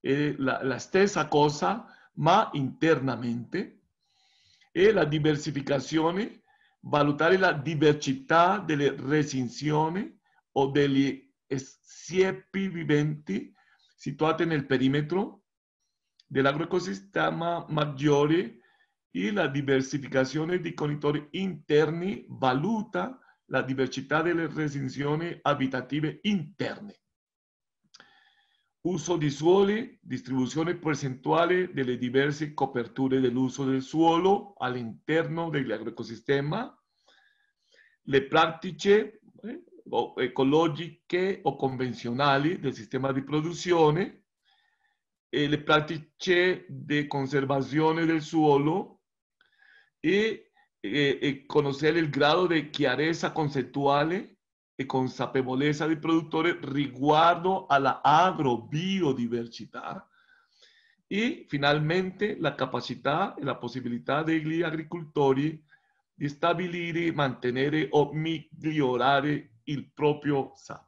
eh, la, la stessa cosa ma internamente, e la diversificazione, valutare la diversità delle recensioni o degli siepi viventi situate nel perimetro dell'agroecosistema maggiore e la diversificazione di conitori interni valuta la diversità delle recinzioni abitative interne. Uso di suoli, distribuzione percentuale delle diverse coperture dell'uso del suolo all'interno dell'agroecosistema, le pratiche ecológicas o convencionales del sistema de producción, eh, le pratiche de conservación del suelo y eh, eh, conocer el grado de chiarezza concettuale e consapevolezza de productores riguardo la agrobiodiversidad. Y, finalmente la capacidad y la de los agricultores de stabilire, mantener o migliorare el propio SAP,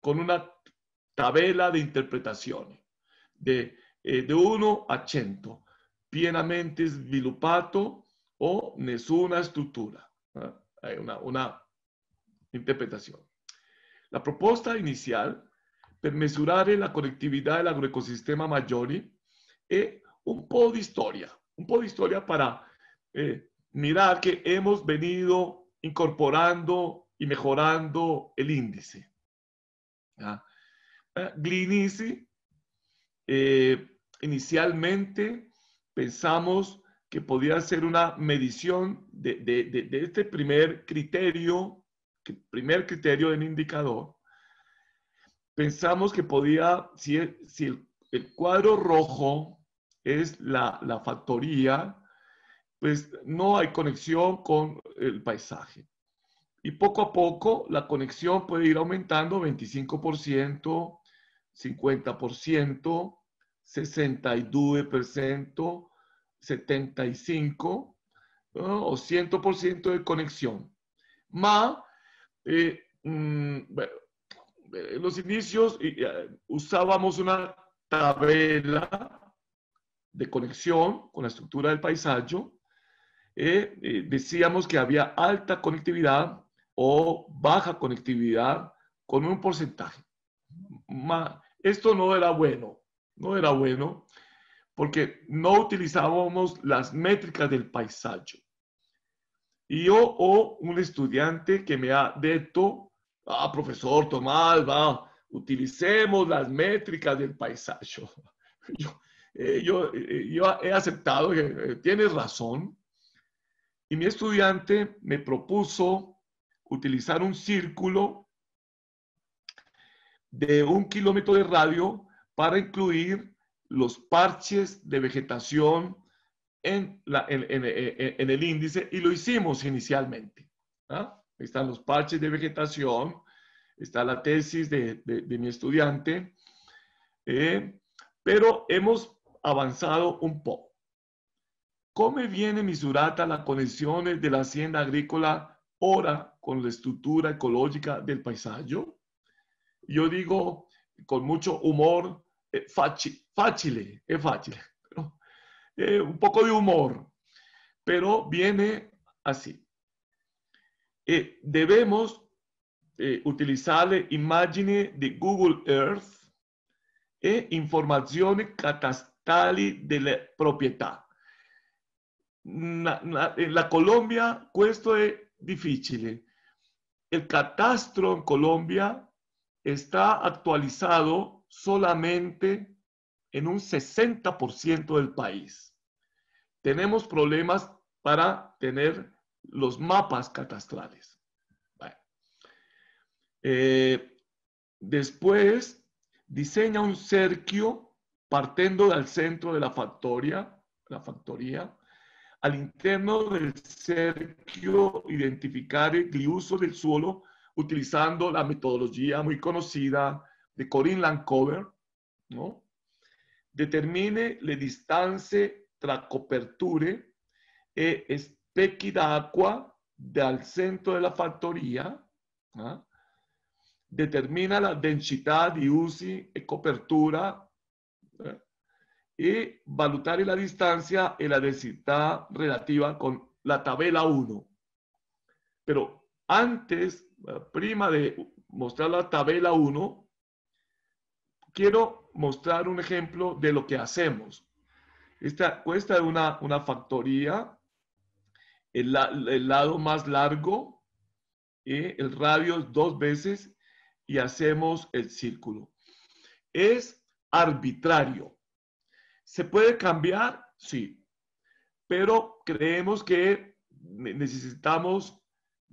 con una tabella di de, interpretaciones, de 1 eh, a 100, pienamente sviluppato o nessuna estructura, una, una interpretación. La propuesta inicial, per misurare la conectividad del agroecosistema mayori es un poco de historia, un poco de historia para eh, mirar que hemos venido incorporando y mejorando el índice. ¿Ya? Ah, eh, inicialmente pensamos que podía ser una medición de, este primer criterio, primer criterio del indicador. Pensamos que podía, si, el, cuadro rojo es la factoría, pues no hay conexión con el paisaje. Y poco a poco la conexión puede ir aumentando 25%, 50%, 62%, 75% o 100% de conexión. Más, eh, mm, en los inicios eh, usábamos una tabla de conexión con la estructura del paisaje. Eh, decíamos que había alta conectividad o baja conectividad con un porcentaje. Esto no era bueno, no era bueno porque no utilizábamos las métricas del paisaje. Y yo o un estudiante que me ha dicho, ah, profesor Tomás, utilicemos las métricas del paisaje. [LAUGHS] Yo, eh, eh, yo, he aceptado que eh, tienes razón. Y mi estudiante me propuso utilizar un círculo de un kilómetro de radio para incluir los parches de vegetación en, en, el índice y lo hicimos inicialmente. ¿ah? Están los parches de vegetación, está la tesis de, de, mi estudiante, eh, pero hemos avanzado un poco. ¿Cómo viene misurata las conexiones de la hacienda agrícola ora con la estructura ecológica del paisaje. Yo digo con mucho humor, eh, fácil, es fácil, eh, un poco de humor, pero viene así. Eh, debemos utilizar imágenes de Google Earth e informaciones catastali de la propiedad. En la Colombia esto es Difícil. ¿eh? El catastro en Colombia está actualizado solamente en un 60% del país. Tenemos problemas para tener los mapas catastrales. Eh, después, diseña un cerquio partiendo del centro de la factoría, la factoría, al interno del identificar el uso del suelo utilizando la metodología muy conocida de Corinne Lancover, ¿no? Determine le distancia tra coperture e eh, de agua del centro de la factoría. ¿ah? determina la densidad de uso y copertura y valutar la distancia en la densidad relativa con la tabla 1. Pero antes, prima de mostrar la tabla 1, quiero mostrar un ejemplo de lo que hacemos. Esta cuesta de una, factoría, el, lado más largo, ¿eh? el radio dos veces y hacemos el círculo. Es arbitrario. ¿Se puede cambiar? Sí, pero creemos que necesitamos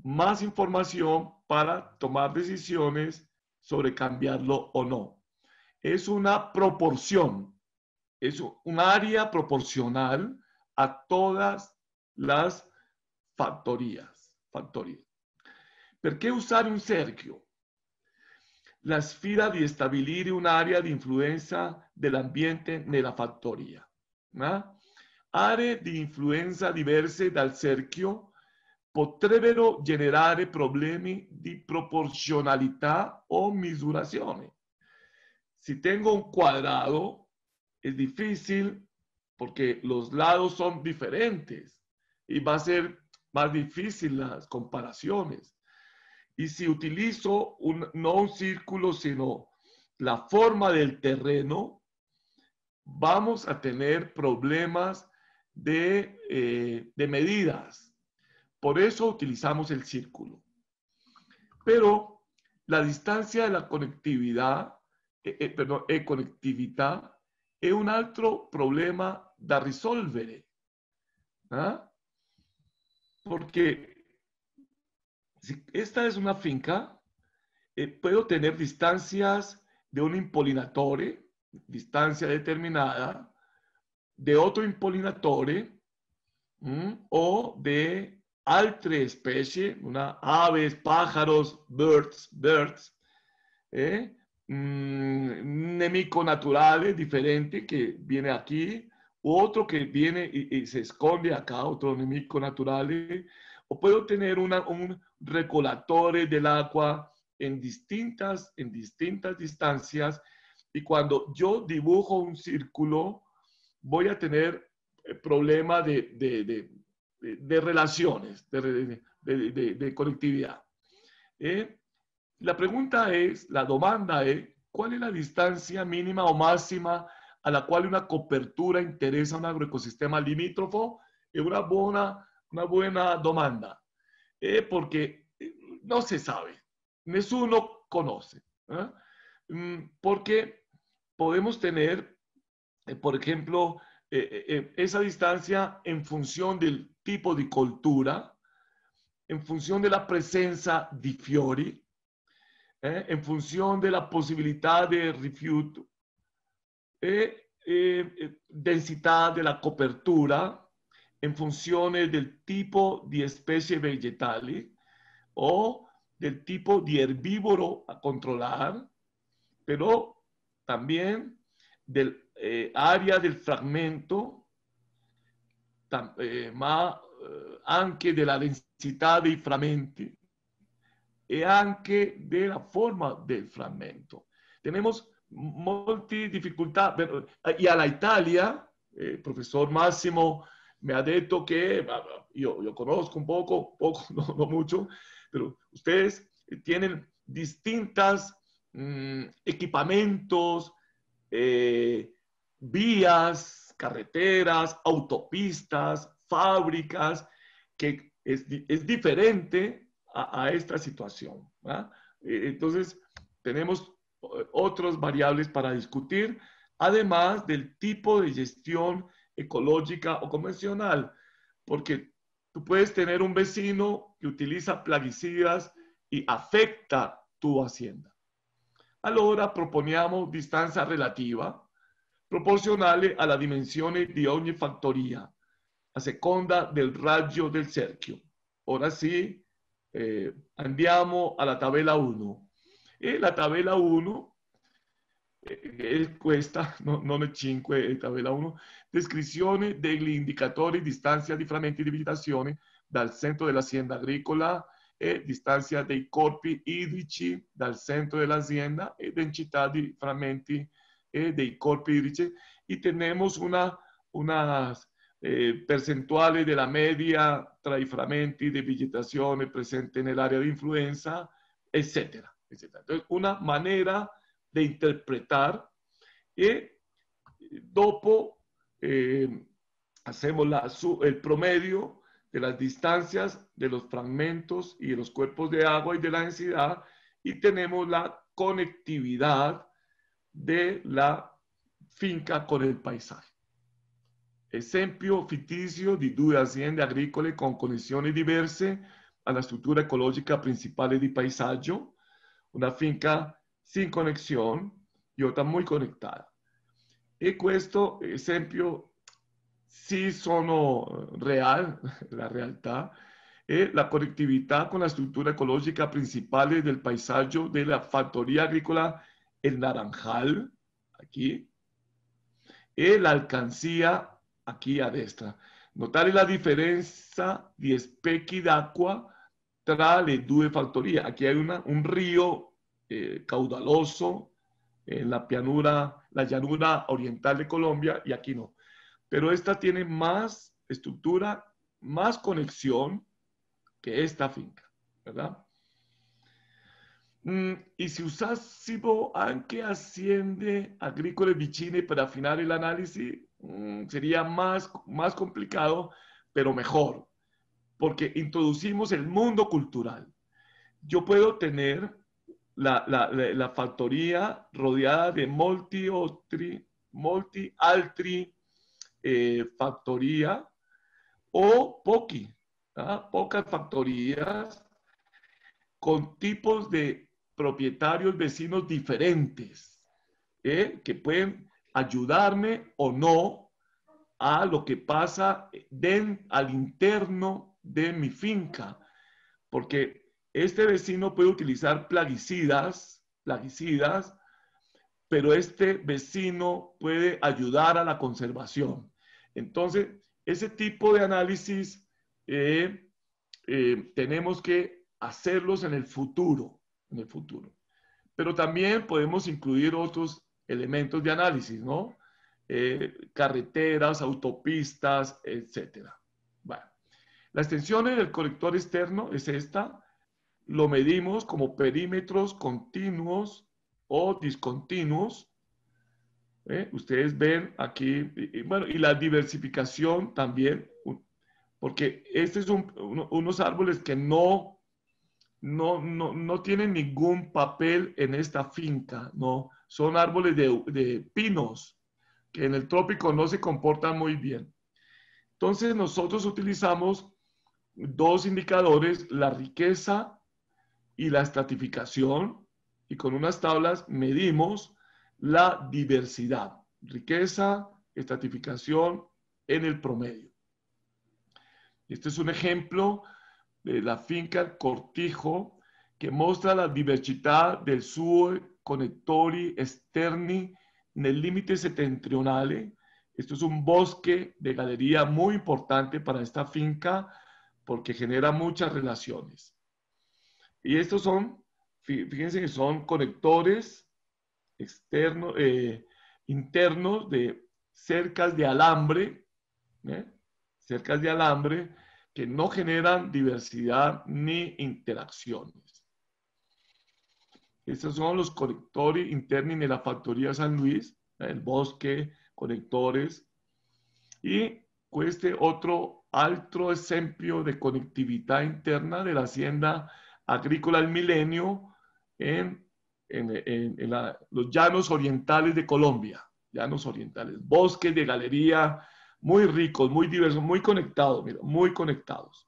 más información para tomar decisiones sobre cambiarlo o no. Es una proporción, es un área proporcional a todas las factorías. factorías. ¿Por qué usar un Sergio? la establecer un área de di del ambiente nella la factoría. aree de influenza diverse del cerchio potrebbero generar problemas de proporcionalidad o misuración. Si tengo un cuadrado, es difícil porque los lados son diferentes y va a ser más difícil las comparaciones. Y si utilizo un, no un círculo, sino la forma del terreno, vamos a tener problemas de, eh, de medidas. Por eso utilizamos el círculo. Pero la distancia de la conectividad, eh, eh, eh conectividad, es un otro problema de resolver, ¿Ah? Porque si esta es una finca, eh, puedo tener distancias de un impolinatore, distancia determinada, de otro impolinatore o de otra especie, una, aves, pájaros, birds, birds, ¿eh? Mm, nemico naturales eh, diferente que viene aquí, otro que viene y, se esconde acá, otro nemico natural. Eh. o puedo tener una, un, recoladores del agua en distintas, en distintas distancias. Y cuando yo dibujo un círculo, voy a tener eh, problemas de, de, relaciones, de, conectividad. ¿Eh? La pregunta es, la demanda es, ¿cuál es la distancia mínima o máxima a la cual una cobertura interesa a un agroecosistema limítrofo? Es una buena, una buena demanda. Eh, porque eh, no se sabe, uno conoce. ¿ah? Mm, porque podemos tener, eh, por ejemplo, esa distancia en función del tipo de cultura, en función de la presencia de fiori, en función de la posibilidad de eh, densidad de la cobertura, en función del tipo de especie vegetal o del tipo de herbívoro a controlar, pero también del eh, área del fragmento, tam, eh, eh de la anche de densità dei frammenti e anche la forma del fragmento. Tenemos dificultades y a la Italia, eh, profesor profesor Massimo me ha dicho que, yo, conozco un poco, poco, [LAUGHS] no, mucho, pero ustedes tienen distintas mm, equipamientos, eh, vías, carreteras, autopistas, fábricas, que es, diferente a, esta situación. E, entonces, tenemos eh, otras variables para discutir, además del tipo de gestión ecológica o convencional, porque tú puedes tener un vecino que utiliza plaguicidas y afecta tu hacienda. Ahora proponiamo distancia relativa proporcional a las dimensiones de ogni factoría, a seconda del radio del cerchio. Ahora sí, eh, a la tabla 1. E la tabla 1 Eh, eh, eh, questa, [LAUGHS] non è 5, è tabella 1, descrizione degli indicatori di distanza di frammenti di vegetazione dal centro dell'azienda agricola e distanza dei corpi idrici dal centro dell'azienda e densità di frammenti eh, dei corpi idrici e abbiamo una, una eh, percentuale della media tra i frammenti di vegetazione presente nell'area di influenza, eccetera. eccetera. Una maniera de interpretar y dopo eh, hacemos el promedio de las distancias de los fragmentos y de los cuerpos de agua y de la densidad y tenemos la conectividad de la finca con el paisaje. Ejemplo ficticio de duda hacienda agrícola con diversas a la estructura ecológica principal de paisaje, una finca sin conexión, y otra muy conectada. Y este ejemplo, sí son real, [LAUGHS] la realidad, es eh, la conectividad con la estructura ecológica principal del paisaje de la factoría agrícola El Naranjal, aquí, y la alcancía, aquí a destra. Notar la diferencia di de agua tra las due factorías. Aquí hay una, un río eh, caudaloso, en la pianura, la llanura oriental de Colombia y aquí no. Pero esta tiene más estructura, más conexión que esta finca, ¿verdad? Mm, y si usas Sibo qué Asciende Agrícola Vicine para afinar el análisis, mm, sería más, más complicado, pero mejor, porque introducimos el mundo cultural. Yo puedo tener la, la, factoría rodeada de multi, multi altri eh, factoría o poqui, ¿ah? pocas factorías con tipos de propietarios vecinos diferentes ¿eh? que pueden ayudarme o no a lo que pasa eh, dentro al interno de mi finca, porque este vecino puede utilizar plaguicidas, plaguicidas, pero este vecino puede ayudar a la conservación. Entonces, ese tipo de análisis eh, eh, tenemos que hacerlos en el futuro, en el futuro. Pero también podemos incluir otros elementos de análisis, ¿no? Eh, carreteras, autopistas, etcétera. Bueno, la extensión del colector externo es esta lo medimos como perímetros continuos o discontinuos. ¿Eh? Ustedes ven aquí, y, bueno, y la diversificación también, porque estos son unos árboles que no, no, tienen ningún papel en esta finca, ¿no? Son árboles de, de pinos que en el trópico no se comportan muy bien. Entonces nosotros utilizamos dos indicadores, la riqueza y la estratificación y con unas tablas medimos la diversidad, riqueza, estratificación en el promedio. Este es un ejemplo de la finca Cortijo que muestra la diversidad del suo externi en el límite septentrionale Esto es un bosque de galería muy importante para esta finca porque genera muchas relaciones. Y estos son, fíjense que son conectores externo eh, internos de cercas de alambre, ¿eh? cercas de alambre que no generan diversidad ni interacciones. Estos son los conectores internos de la factoría San Luis, ¿eh? el bosque, conectores. Y este otro otro ejemplo de conectividad interna de la hacienda agrícola del milenio en, los llanos orientales de Colombia, llanos orientales, bosques de galería, muy ricos, muy diversos, muy conectados, mira, muy conectados.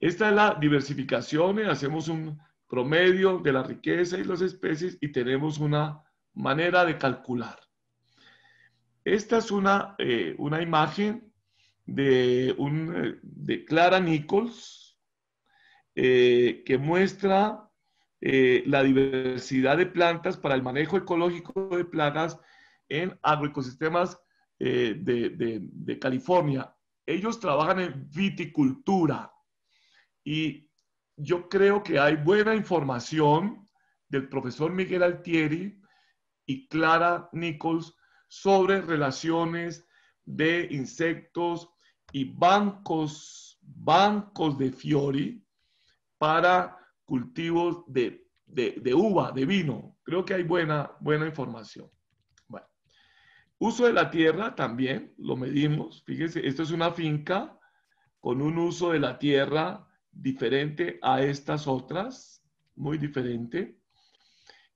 esta es la diversificación, eh, hacemos un promedio de la riqueza y las especies y tenemos una manera de calcular. Esta es una, eh, una imagen de, un, eh, de Clara Nichols, eh, que muestra eh, la diversidad de plantas para el manejo ecológico de plagas en agroecosistemas eh, de, California. Ellos trabajan en viticultura y yo creo que hay buena información del profesor Miguel Altieri y Clara Nichols sobre relaciones de insectos y bancos, bancos de Fiori, para cultivos de, de, uva, de vino. Creo que hay buena, buena información. Uso de la tierra también, lo medimos. Fíjense, esto es una finca con un uso de la tierra diferente a estas otras, muy diferente.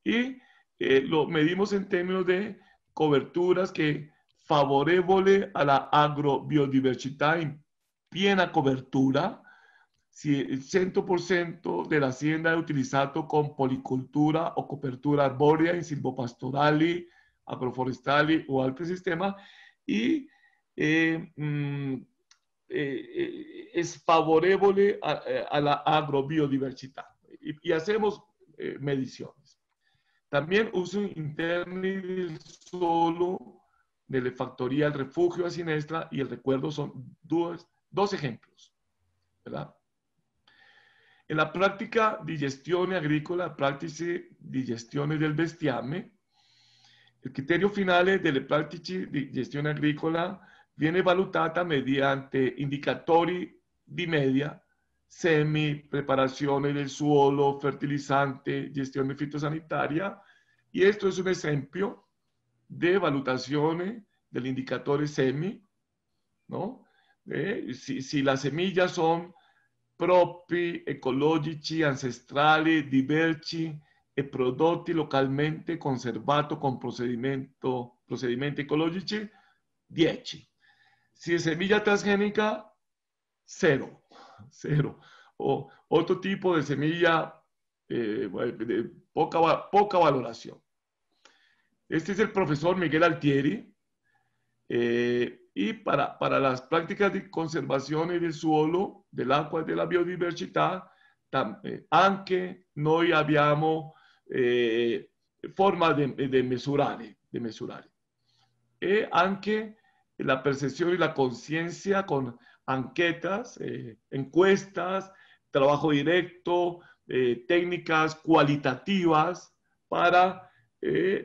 Y eh, lo medimos en términos de coberturas que favorevole a la agrobiodiversidad en plena cobertura, si el 100% de la hacienda es utilizado con policultura o cobertura arbórea y silvopastorali, agroforestali o altri sistema, y eh, mm, eh, eh favorable a la eh, a la y hacemos mediciones. También uso interno solo de la factoría El Refugio a Siniestra y El Recuerdo son dos, dos ejemplos, ¿verdad? En la gestión agrícola, práctica de gestión del bestiame, el criterio de la práctica de gestión agrícola viene valutata mediante indicatori de media, semi, preparación del suelo, fertilizante, gestión fitosanitaria y esto es un ejemplo de valutaciones del indicador semi, ¿no? Eh, si, si, las semillas son Propi, ecologici, ancestrali, diversi e prodotti localmente conservato con procedimenti ecologici, 10. Si semilla semilla transgénica, 0. 0. O otro tipo de semilla eh, de poca, poca valoración. Este es el profesor Miguel Altieri. Eh, y para, para las prácticas de conservación del suelo, del agua y de la biodiversidad, también, eh, aunque no habíamos formas eh, forma de, de mesurar, de mesurar. Eh, la percepción y la conciencia con anquetas, encuestas, trabajo directo, técnicas cualitativas para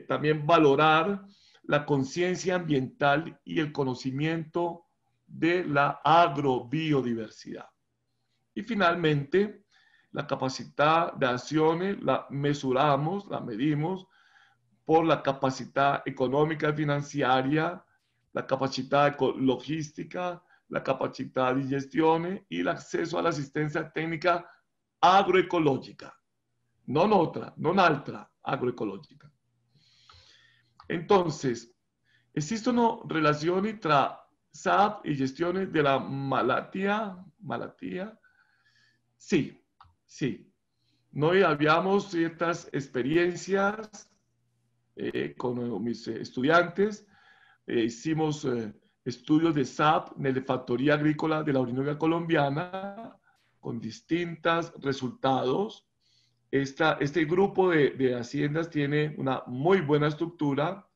también valorar la conciencia ambiental y el conocimiento de la agrobiodiversidad. Y finalmente, la capacidad de acciones la mesuramos, la medimos por la capacidad económica y financiera, la capacidad logística, la capacidad de gestión y el acceso a la asistencia técnica agroecológica. No otra, no otra agroecológica. Entonces, una relación entre SAP gestiones de la malatía, malatía? Sí, sí. No habíamos ciertas experiencias eh, con mis estudiantes. Eh, hicimos eh, estudios de SAP en la factoría agrícola de la Orinoca colombiana con distintos resultados este grupo de, haciendas tiene una muy buena estructura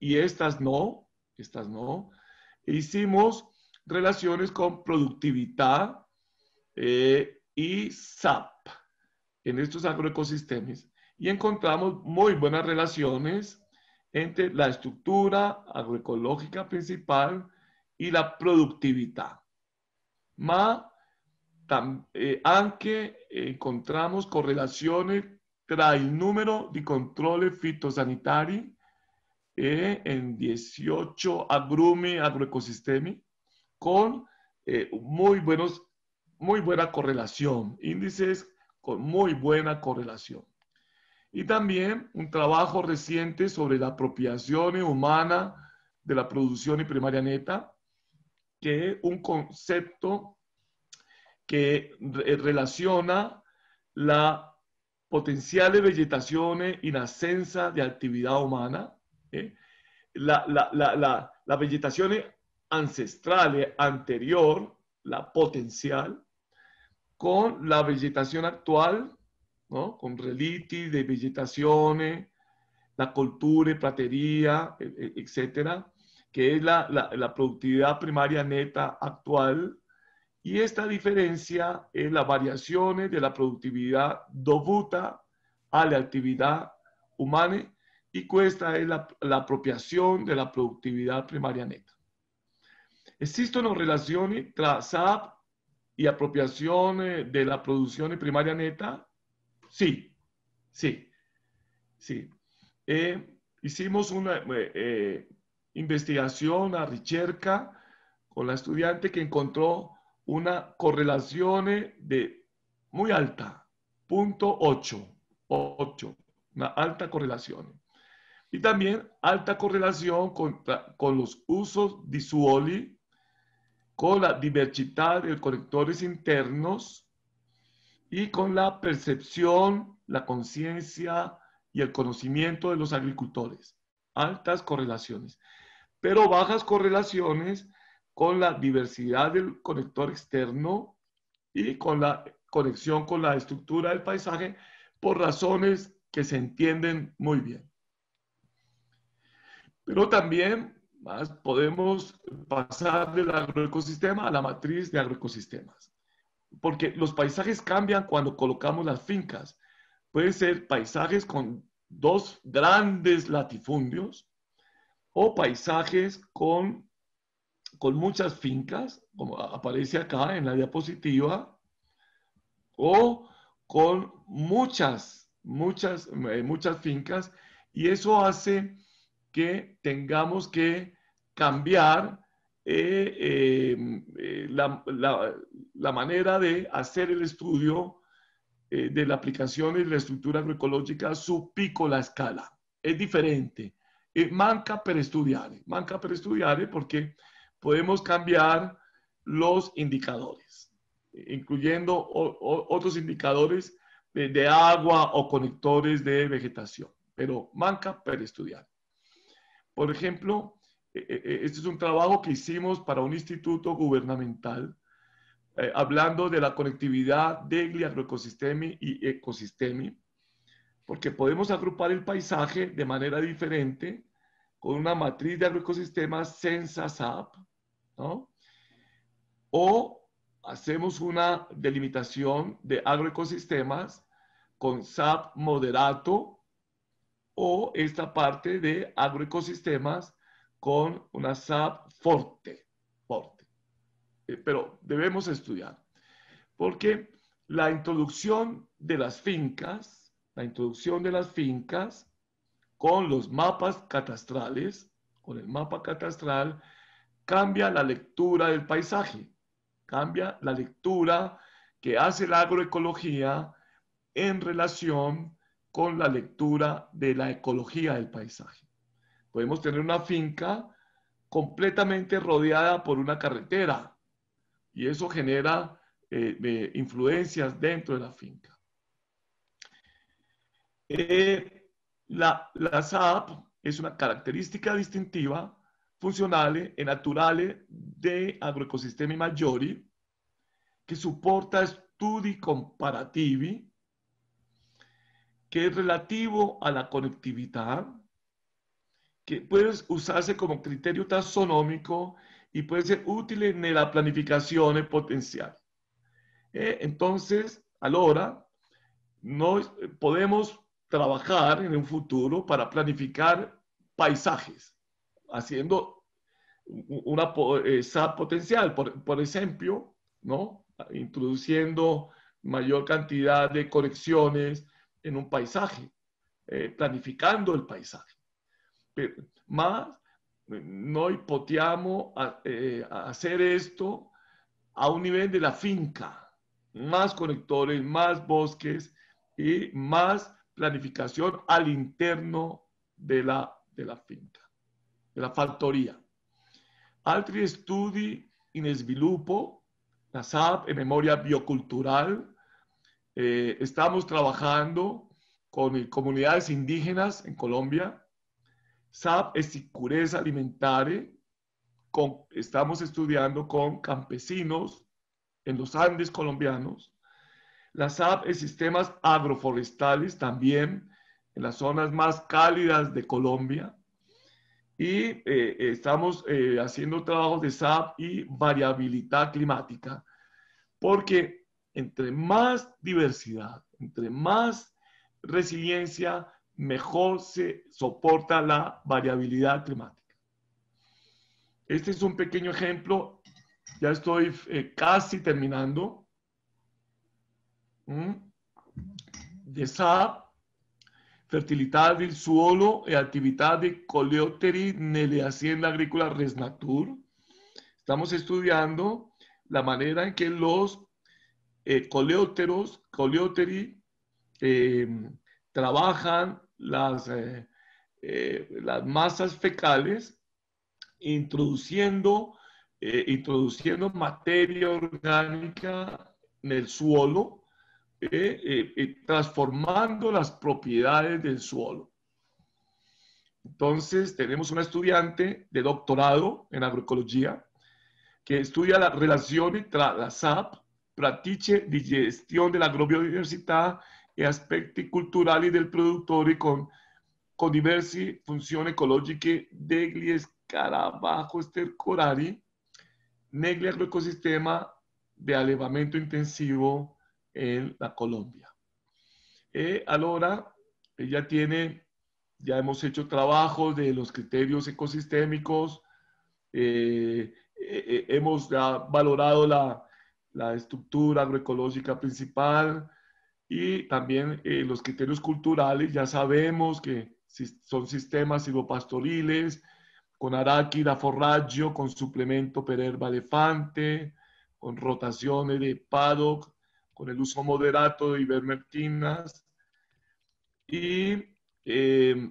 y estas no, estas no. Hicimos relaciones con productividad eh, y SAP en estos agroecosistemas y encontramos muy buenas relaciones entre la estructura agroecológica principal y la productividad. Más, también eh, eh, encontramos correlaciones tra el número de controles fitosanitarios eh, en 18 agrumi agroecosistemi con muy, buenos, muy buena correlación, índices con muy buena correlación. Y también un trabajo reciente sobre la apropiación humana de la producción y primaria neta, que es un concepto que relaciona la potencial vegetaciones y y di de actividad humana, ¿eh? la, la, la, la, ancestrale anterior, la potencial, con la vegetación actual, no? con reliti de vegetaciones, la cultura, y e-, e-, etcétera, que que la, la, la primaria neta actual y esta diferencia es las variaciones de la productividad dovuta a la actividad humana y cuesta es la, la apropiación de la productividad primaria neta. ¿Existen relaciones entre SAP y apropiación eh, de la producción primaria neta? Sí, sí, sí. Eh, hicimos una eh, eh investigación a ricerca con la estudiante que encontró una correlación de muy alta, punto 8, una alta correlación. Y también alta correlación con, con los usos de suoli, con la diversidad de conectores internos y con la percepción, la conciencia y el conocimiento de los agricultores. Altas correlaciones. Pero bajas correlaciones con la diversidad del conector externo y con la conexión con la estructura del paisaje por razones que se entienden muy bien. Pero también más podemos pasar del agroecosistema a la matriz de agroecosistemas, porque los paisajes cambian cuando colocamos las fincas. Pueden ser paisajes con dos grandes latifundios o paisajes con con muchas fincas, como aparece acá en la diapositiva, o con muchas, muchas, eh, muchas fincas, y eso hace que tengamos que cambiar eh, em, eh, la, la, la, manera de hacer el estudio de la aplicación y de la estructura agroecológica, su pico, la escala. Es diferente. manca per estudiar, manca per estudiar porque podemos cambiar los indicadores, incluyendo otros indicadores de, agua o conectores de vegetación, pero manca para estudiar. Por ejemplo, e, e, e, este es un trabajo que hicimos para un instituto gubernamental, eh, hablando de la conectividad de agroecosistema y ecosistemi, porque podemos agrupar el paisaje de manera diferente con una matriz de agroecosistemas SENSA-SAP, o hacemos una delimitación de agroecosistemas con SAP moderato o esta parte de agroecosistemas con una SAP forte, eh, pero debemos estudiar, porque la introducción de las fincas, la introducción de las fincas con los mapas catastrales, con el mapa catastral, cambia la lectura del paisaje, cambia la lectura que hace la agroecología en relación con la lectura de la ecología del paisaje. Podemos tener una finca completamente rodeada por una carretera y eso genera eh, influencias dentro de la finca. Eh, la, la SAP es una característica distintiva eh, y e de dei agroecosistemi que soporta supporta estudios comparativos que es relativo a la conectividad, que puede usarse como criterio taxonómico y puede ser útil en la planificación potencial. Eh, entonces, ahora, no eh, podemos trabajar en un futuro para planificar paisajes, haciendo una esa potencial, por, ejemplo, ¿no? Introduciendo mayor cantidad de conexiones en un paisaje, eh, planificando el paisaje. Pero más, no hipoteamos eh, hacer esto a un nivel de la finca, más conectores, más bosques y más planificación al interno de la, de la finca, de la factoría altri studi in desarrollo, la SAP en memoria biocultural. Eh, estamos trabajando con comunidades indígenas en Colombia. SAP es Seguridad Alimentaria. Con, estamos estudiando con campesinos en los Andes colombianos. La SAP es sistemas agroforestales también en las zonas más cálidas de Colombia y eh, estamos eh, haciendo trabajos de SAP y variabilidad climática, porque entre más diversidad, entre más resiliencia, mejor se soporta la variabilidad climática. Este es un pequeño ejemplo, ya estoy eh, casi terminando, ¿Mm? de SAP Fertilidad del suelo y actividad de en nelle hacienda agrícola Resnatur. Estamos estudiando la manera en que los eh, coleóteros, coleóteri, em, trabajan las, eh, eh, las masas fecales introduciendo, eh, introduciendo materia orgánica en el suelo eh, eh, transformando las propiedades del suelo. Entonces, tenemos una estudiante de doctorado en agroecología que estudia la relación entre la SAP, pratiche digestión de la y y aspectos culturales del y con, con diverse funciones ecológicas degli escarabajo stercorari negli agroecosistema de elevamiento intensivo en la Colombia. Eh, ahora ya tiene, ya hemos hecho trabajos de los criterios ecosistémicos, eh, eh, eh, hemos valorado la, la, estructura agroecológica principal y también los criterios culturales, ya sabemos que son sistemas silvopastoriles, con aráquida, forraggio, con suplemento per elefante, con rotaciones de paddock, con el uso moderado de ivermectinas. Y eh,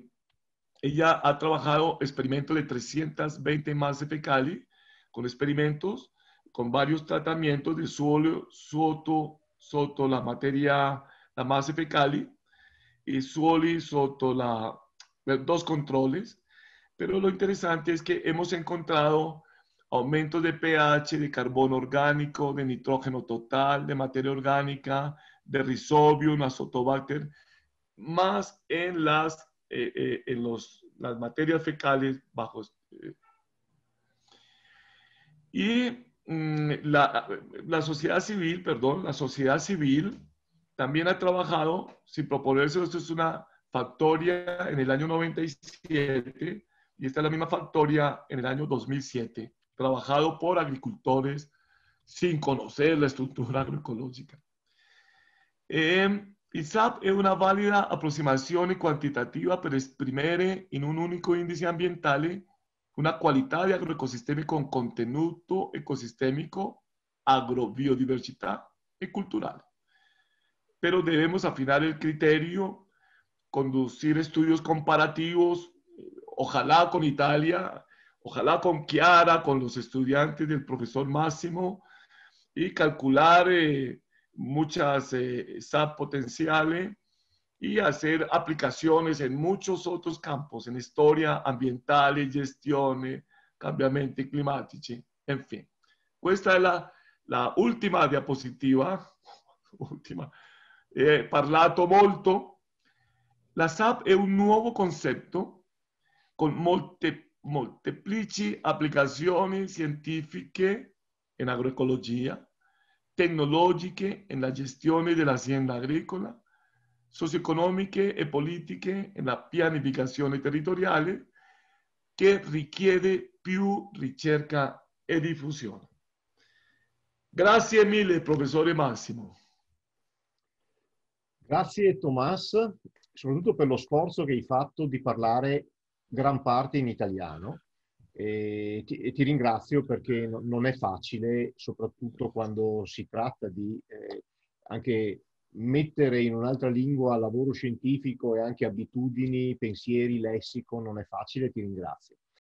ella ha trabajado experimentos de 320 más de fecali con experimentos, con varios tratamientos de suelo soto, soto, la materia, la masa fecali, y suoli, soto, la, dos controles. Pero lo interesante es que hemos encontrado aumentos de pH, de carbono orgánico, de nitrógeno total, de materia orgánica, de una azotobacter, más en las, eh, eh, en las materias fecales bajos. Eh. Y mm, la, sociedad civil, perdón, la sociedad civil también ha trabajado, sin proponerse, esto es una factoria en el año 97 y esta es la misma factoria en el año 2007 trabajado por agricultores sin conocer la estructura [LAUGHS] agroecológica. Eh, ISAP es una válida aproximación y cuantitativa es primera en un único índice ambiental una cualidad de agroecosistémico con contenuto ecosistémico, agrobiodiversidad y cultural. Pero debemos afinar el criterio, conducir estudios comparativos, eh, ojalá con Italia, ojalá con Chiara, con los estudiantes del profesor Máximo y calcular eh, muchas eh, SAP potenciales y hacer aplicaciones en muchos otros campos, en historia, y gestiones, cambiamento climático, en fin. Pues esta es la, última diapositiva, [LAUGHS] Última. He eh, parlato molto. La SAP es un nuevo concepto con múltiples molteplici applicazioni scientifiche in agroecologia, tecnologiche nella gestione dell'azienda agricola, socio-economiche e politiche nella pianificazione territoriale che richiede più ricerca e diffusione. Grazie mille, professore Massimo. Grazie Tomas, soprattutto per lo sforzo che hai fatto di parlare gran parte in italiano e ti, e ti ringrazio perché no, non è facile, soprattutto quando si tratta di eh, anche mettere in un'altra lingua lavoro scientifico e anche abitudini, pensieri, lessico, non è facile, ti ringrazio.